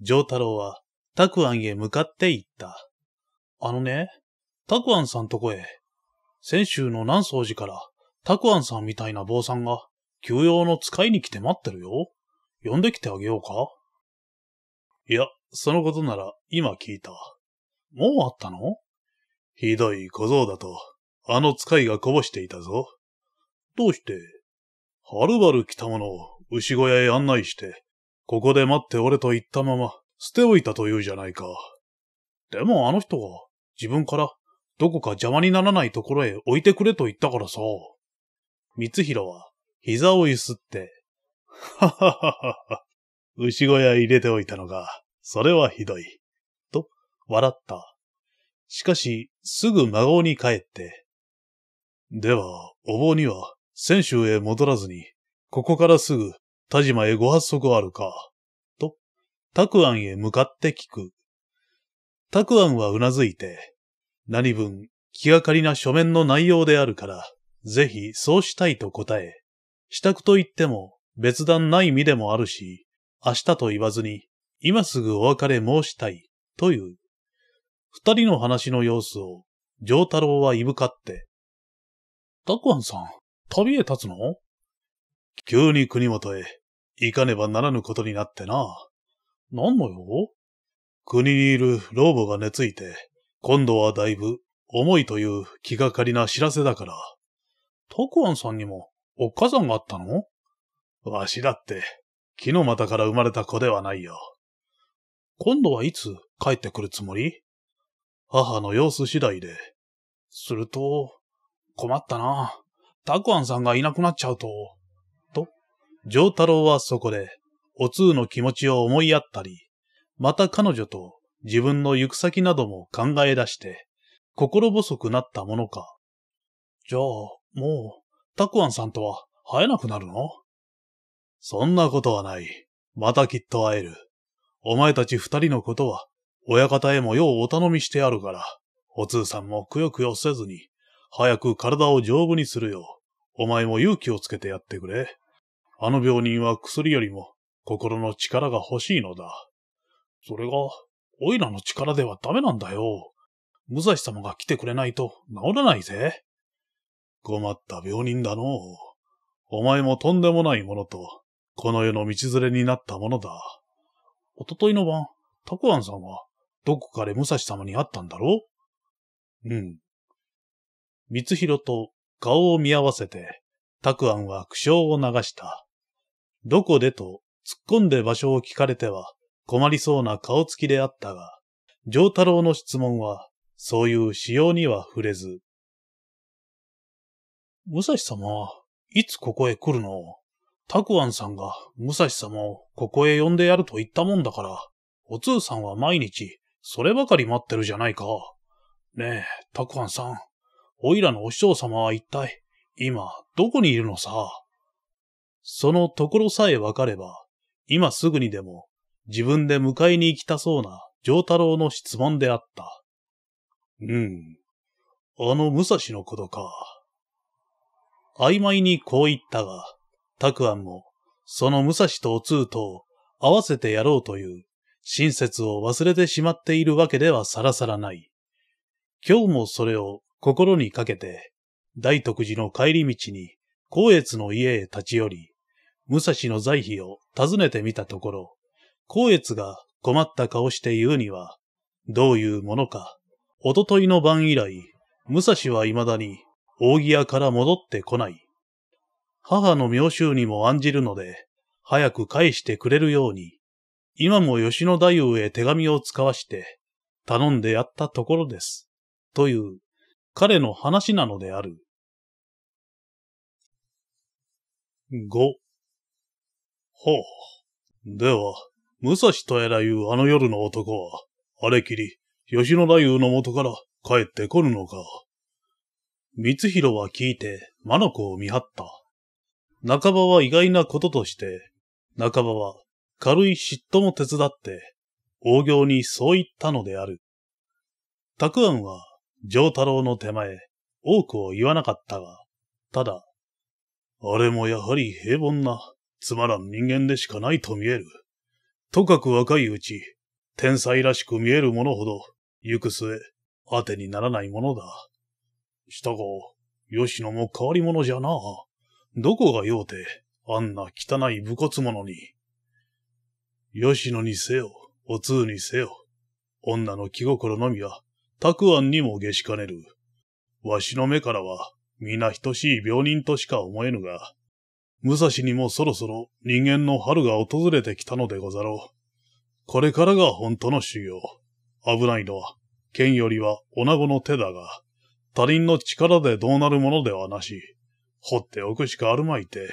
上太郎は、たくあんへ向かって行った。あのね、たくあんさんとこへ、先週の南宗寺から、たくあんさんみたいな坊さんが、休養の使いに来て待ってるよ。呼んできてあげようかいや、そのことなら今聞いた。もうあったのひどい小僧だと、あの使いがこぼしていたぞ。どうして、はるばる来たものを牛小屋へ案内して、ここで待って俺と言ったまま捨ておいたというじゃないか。でもあの人が自分からどこか邪魔にならないところへ置いてくれと言ったからさ。光弘は膝をゆすって、はははは、牛小屋へ入れておいたのか。それはひどい。と、笑った。しかし、すぐ孫に帰って。では、お坊には、泉州へ戻らずに、ここからすぐ、田島へご発足あるか。と、たくあんへ向かって聞く。たくあんはうなずいて、何分、気がかりな書面の内容であるから、ぜひそうしたいと答え、支度と言っても別段ない身でもあるし、明日と言わずに今すぐお別れ申したい、という、二人の話の様子を、上太郎はいぶかって、たくあんさん、旅へ立つの急に国元へ行かねばならぬことになってな。何のよ国にいる老母が寝ついて、今度はだいぶ重いという気がかりな知らせだから。たくあんさんにもおっかさんがあったのわしだって、木の股から生まれた子ではないよ。今度はいつ帰ってくるつもり母の様子次第で。すると、困ったな。たくあんさんがいなくなっちゃうと。と、上太郎はそこで、お通の気持ちを思いやったり、また彼女と自分の行く先なども考え出して、心細くなったものか。じゃあ、もう、たくあんさんとは会えなくなるのそんなことはない。またきっと会える。お前たち二人のことは、親方へもようお頼みしてあるから、お通さんもくよくよせずに、早く体を丈夫にするよう、お前も勇気をつけてやってくれ。あの病人は薬よりも、心の力が欲しいのだ。それが、おいらの力ではダメなんだよ。武蔵様が来てくれないと治らないぜ。困った病人だのう。お前もとんでもないものと、この世の道連れになったものだ。おとといの晩、たくあんさんは、どこかで武蔵様に会ったんだろううん。光弘と顔を見合わせて、たくあんは苦笑を流した。どこでと突っ込んで場所を聞かれては困りそうな顔つきであったが、上太郎の質問は、そういう仕様には触れず。武蔵様はいつここへ来るのタクワンさんが武蔵様をここへ呼んでやると言ったもんだから、お通さんは毎日、そればかり待ってるじゃないか。ねえ、タクワンさん。おいらのお師匠様は一体、今、どこにいるのさ。そのところさえわかれば、今すぐにでも、自分で迎えに行きたそうな、上太郎の質問であった。うん。あの武蔵のことか。曖昧にこう言ったが、たくあんも、その武蔵とおつうとを合わせてやろうという親切を忘れてしまっているわけではさらさらない。今日もそれを心にかけて、大徳寺の帰り道に、光悦の家へ立ち寄り、武蔵の在費を訪ねてみたところ、光悦が困った顔して言うには、どういうものか、おとといの晩以来、武蔵は未だに、扇屋から戻ってこない。母の妙衆にも案じるので、早く返してくれるように、今も吉野太夫へ手紙を使わして、頼んでやったところです。という、彼の話なのである。5。ほう。では、武蔵とやらいうあの夜の男は、あれきり、吉野太夫の元から帰ってこるのか。光弘は聞いて、マの子を見張った。半ばは意外なこととして、半ばは軽い嫉妬も手伝って、大行にそう言ったのである。たくあんは、上太郎の手前、多くを言わなかったが、ただ、あれもやはり平凡な、つまらん人間でしかないと見える。とかく若いうち、天才らしく見えるものほど、行く末、当てにならないものだ。したが、吉野も変わり者じゃなどこがようて、あんな汚い武骨者に。吉野にせよ、お通にせよ。女の気心のみは、たくあんにも下しかねる。わしの目からは、皆等しい病人としか思えぬが、武蔵にもそろそろ人間の春が訪れてきたのでござろう。これからが本当の修行。危ないのは、剣よりは女子の手だが、他人の力でどうなるものではなし。掘っておくしかあるまいて。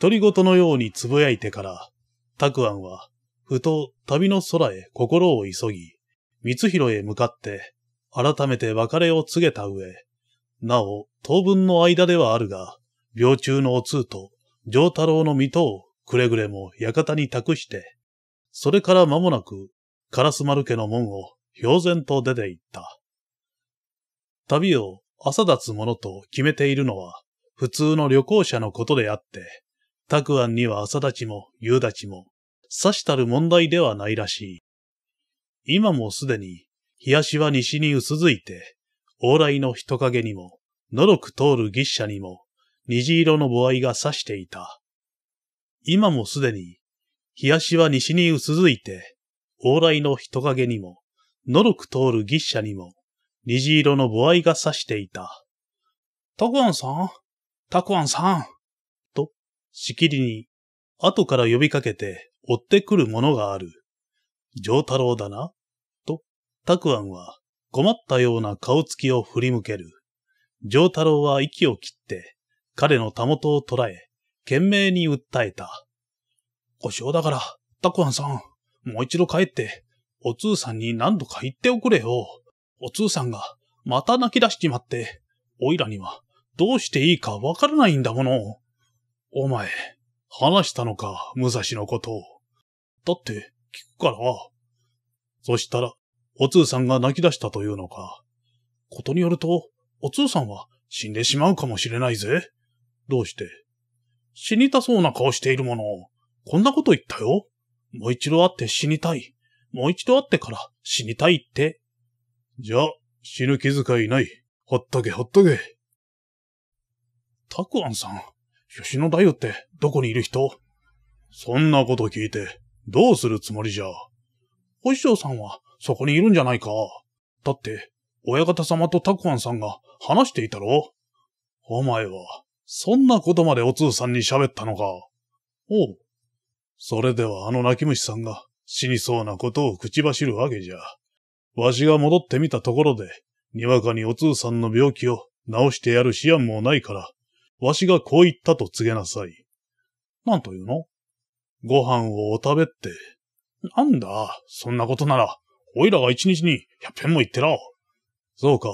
独り言のようにつぶやいてから、たくあんは、ふと旅の空へ心を急ぎ、光弘へ向かって、改めて別れを告げた上、なお、当分の間ではあるが、病中のお通と、上太郎の水戸をくれぐれも館に託して、それから間もなく、烏丸家の門を、ぜ然と出て行った。旅を朝立つものと決めているのは、普通の旅行者のことであって、たくあんには朝立ちも夕立ちも、さしたる問題ではないらしい。今もすでに、日足は西に薄づいて、往来の人影にも、のろく通る牛車にも、虹色の母愛が差していた。今もすでに、日足は西に薄づいて、往来の人影にも、のろく通る牛車にも、虹色の歩合が差していた。たくあんさんたくあんさんと、しきりに、後から呼びかけて追ってくるものがある。上太郎だなと、たくあんは困ったような顔つきを振り向ける。上太郎は息を切って、彼のたもとを捉え、懸命に訴えた。故障だから、たくあんさん、もう一度帰って、お通さんに何度か言っておくれよ。お通さんがまた泣き出しちまって、おいらにはどうしていいかわからないんだもの。お前、話したのか、武蔵のことを。だって聞くから。そしたら、お通さんが泣き出したというのか。ことによると、お通さんは死んでしまうかもしれないぜ。どうして死にたそうな顔しているものを、こんなこと言ったよ。もう一度会って死にたい。もう一度会ってから死にたいってじゃあ、死ぬ気遣いない。ほっとけほっとけ。たくあんさん、吉野大夫ってどこにいる人そんなこと聞いて、どうするつもりじゃ。お師匠さんはそこにいるんじゃないか。だって、親方様とたくあんさんが話していたろお前は、そんなことまでお通さんに喋ったのか。おう。それではあの泣き虫さんが死にそうなことを口走るわけじゃ。わしが戻ってみたところで、にわかにお通さんの病気を治してやる思案もないから、わしがこう言ったと告げなさい。なんというのご飯をお食べって。なんだ、そんなことなら、おいらが一日に百遍も言ってら。そうか。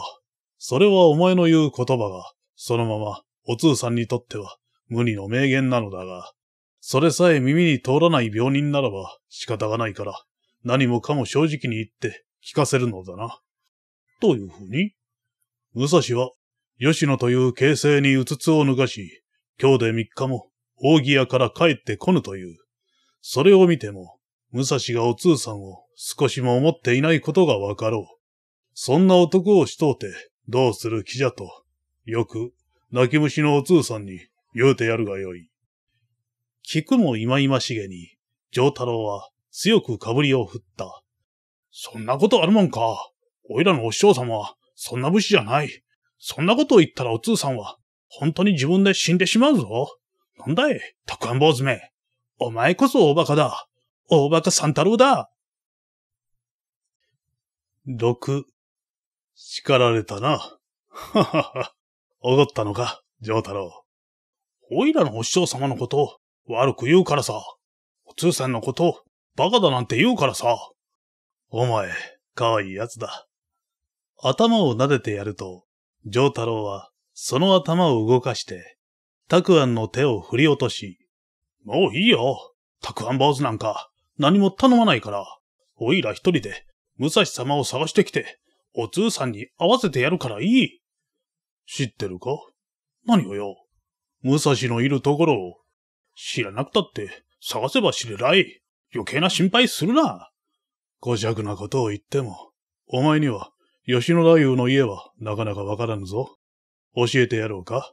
それはお前の言う言葉が、そのまま、お通さんにとっては、無理の名言なのだが、それさえ耳に通らない病人ならば仕方がないから、何もかも正直に言って、聞かせるのだな。というふうに、武蔵は、吉野という形勢にうつつを抜かし、今日で三日も、扇屋から帰ってこぬという。それを見ても、武蔵がお通さんを少しも思っていないことがわかろう。そんな男をしとうて、どうする気じゃと、よく、泣き虫のお通さんに言うてやるがよい。聞くもいまいましげに、上太郎は強くかぶりを振った。そんなことあるもんか。おいらのお師匠様は、そんな武士じゃない。そんなことを言ったらお通さんは、本当に自分で死んでしまうぞ。なんだい、たくあん坊主め。お前こそ大バカだ。大バカ三太郎だ。六、叱られたな。ははは、怒ったのか、上太郎。おいらのお師匠様のことを悪く言うからさ。お通さんのことをバカだなんて言うからさ。お前、かわいいやつだ。頭を撫でてやると、上太郎はその頭を動かして、たくあんの手を振り落とし、もういいよ。たくあん坊主なんか、何も頼まないから、おいら一人で、武蔵様を探してきて、お通さんに会わせてやるからいい。知ってるか何をよ。武蔵のいるところを、知らなくたって、探せば知れない。余計な心配するな。ご弱なことを言っても、お前には、吉野太夫の家はなかなかわからぬぞ。教えてやろうか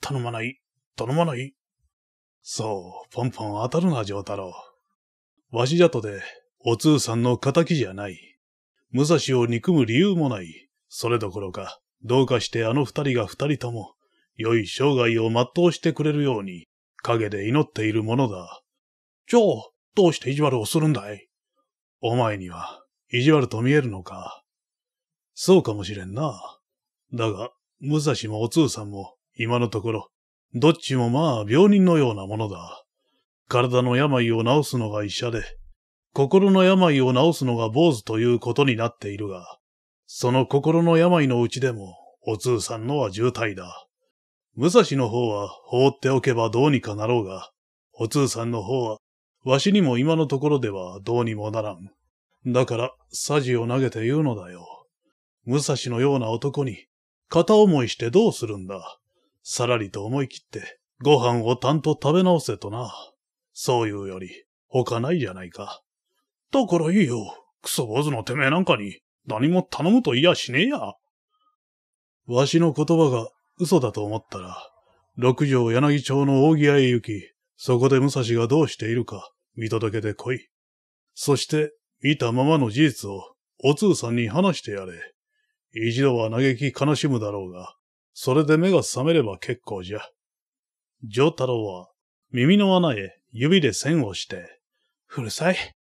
頼まない、頼まない。そう、ポンポン当たるな、上太郎。わしじゃとで、お通さんの仇じゃない。武蔵を憎む理由もない。それどころか、どうかしてあの二人が二人とも、良い生涯を全うしてくれるように、陰で祈っているものだ。じゃあ、どうして意地悪をするんだいお前には意地悪と見えるのか。そうかもしれんな。だが、武蔵もお通さんも今のところ、どっちもまあ病人のようなものだ。体の病を治すのが医者で、心の病を治すのが坊主ということになっているが、その心の病のうちでも、お通さんのは重体だ。武蔵の方は放っておけばどうにかなろうが、お通さんの方はわしにも今のところではどうにもならん。だから、サジを投げて言うのだよ。武蔵のような男に、片思いしてどうするんだ。さらりと思い切って、ご飯をたんと食べ直せとな。そういうより、他ないじゃないか。だからいいよ。クソ坊主のてめえなんかに、何も頼むといやしねえや。わしの言葉が嘘だと思ったら、六条柳町の大木屋へ行き、そこで武蔵がどうしているか見届けてこい。そして、見たままの事実をお通さんに話してやれ。一度は嘆き悲しむだろうが、それで目が覚めれば結構じゃ。上太郎は耳の穴へ指で線をして、うるさい。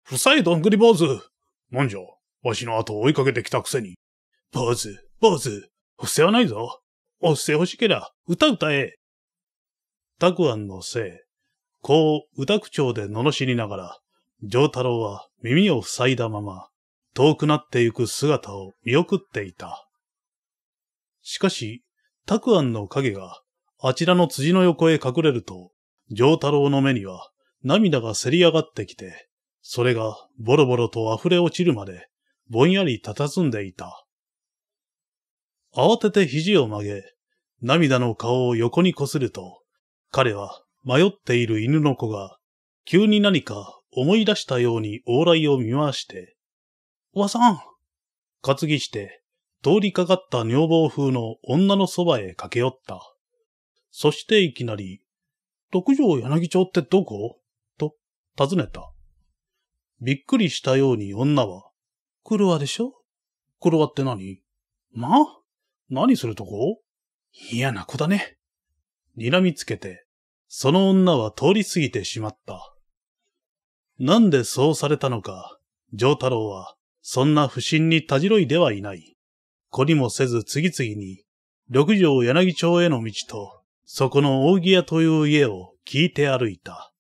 うるさいどんぐり坊主。なんじゃ、わしの後を追いかけてきたくせに。坊主、坊主、伏せはないぞ。お伏せ欲しけりゃ、歌歌え。たくあんのせい、こう、歌口調で罵りながら、上太郎は耳を塞いだまま、遠くなってゆく姿を見送っていた。しかし、たくあんの影が、あちらの辻の横へ隠れると、上太郎の目には涙がせり上がってきて、それがボロボロと溢れ落ちるまで、ぼんやり佇んでいた。慌てて肘を曲げ、涙の顔を横にこすると、彼は迷っている犬の子が、急に何か思い出したように往来を見回して、おばさん担ぎして、通りかかった女房風の女のそばへ駆け寄った。そしていきなり、特上柳町ってどこと尋ねた。びっくりしたように女は、クルワでしょクルワって何まあ何するとこ嫌な子だね。睨みつけて、その女は通り過ぎてしまった。なんでそうされたのか、上太郎は、そんな不審にたじろいではいない。子にもせず次々に、六条柳町への道と、そこの扇屋という家を聞いて歩いた。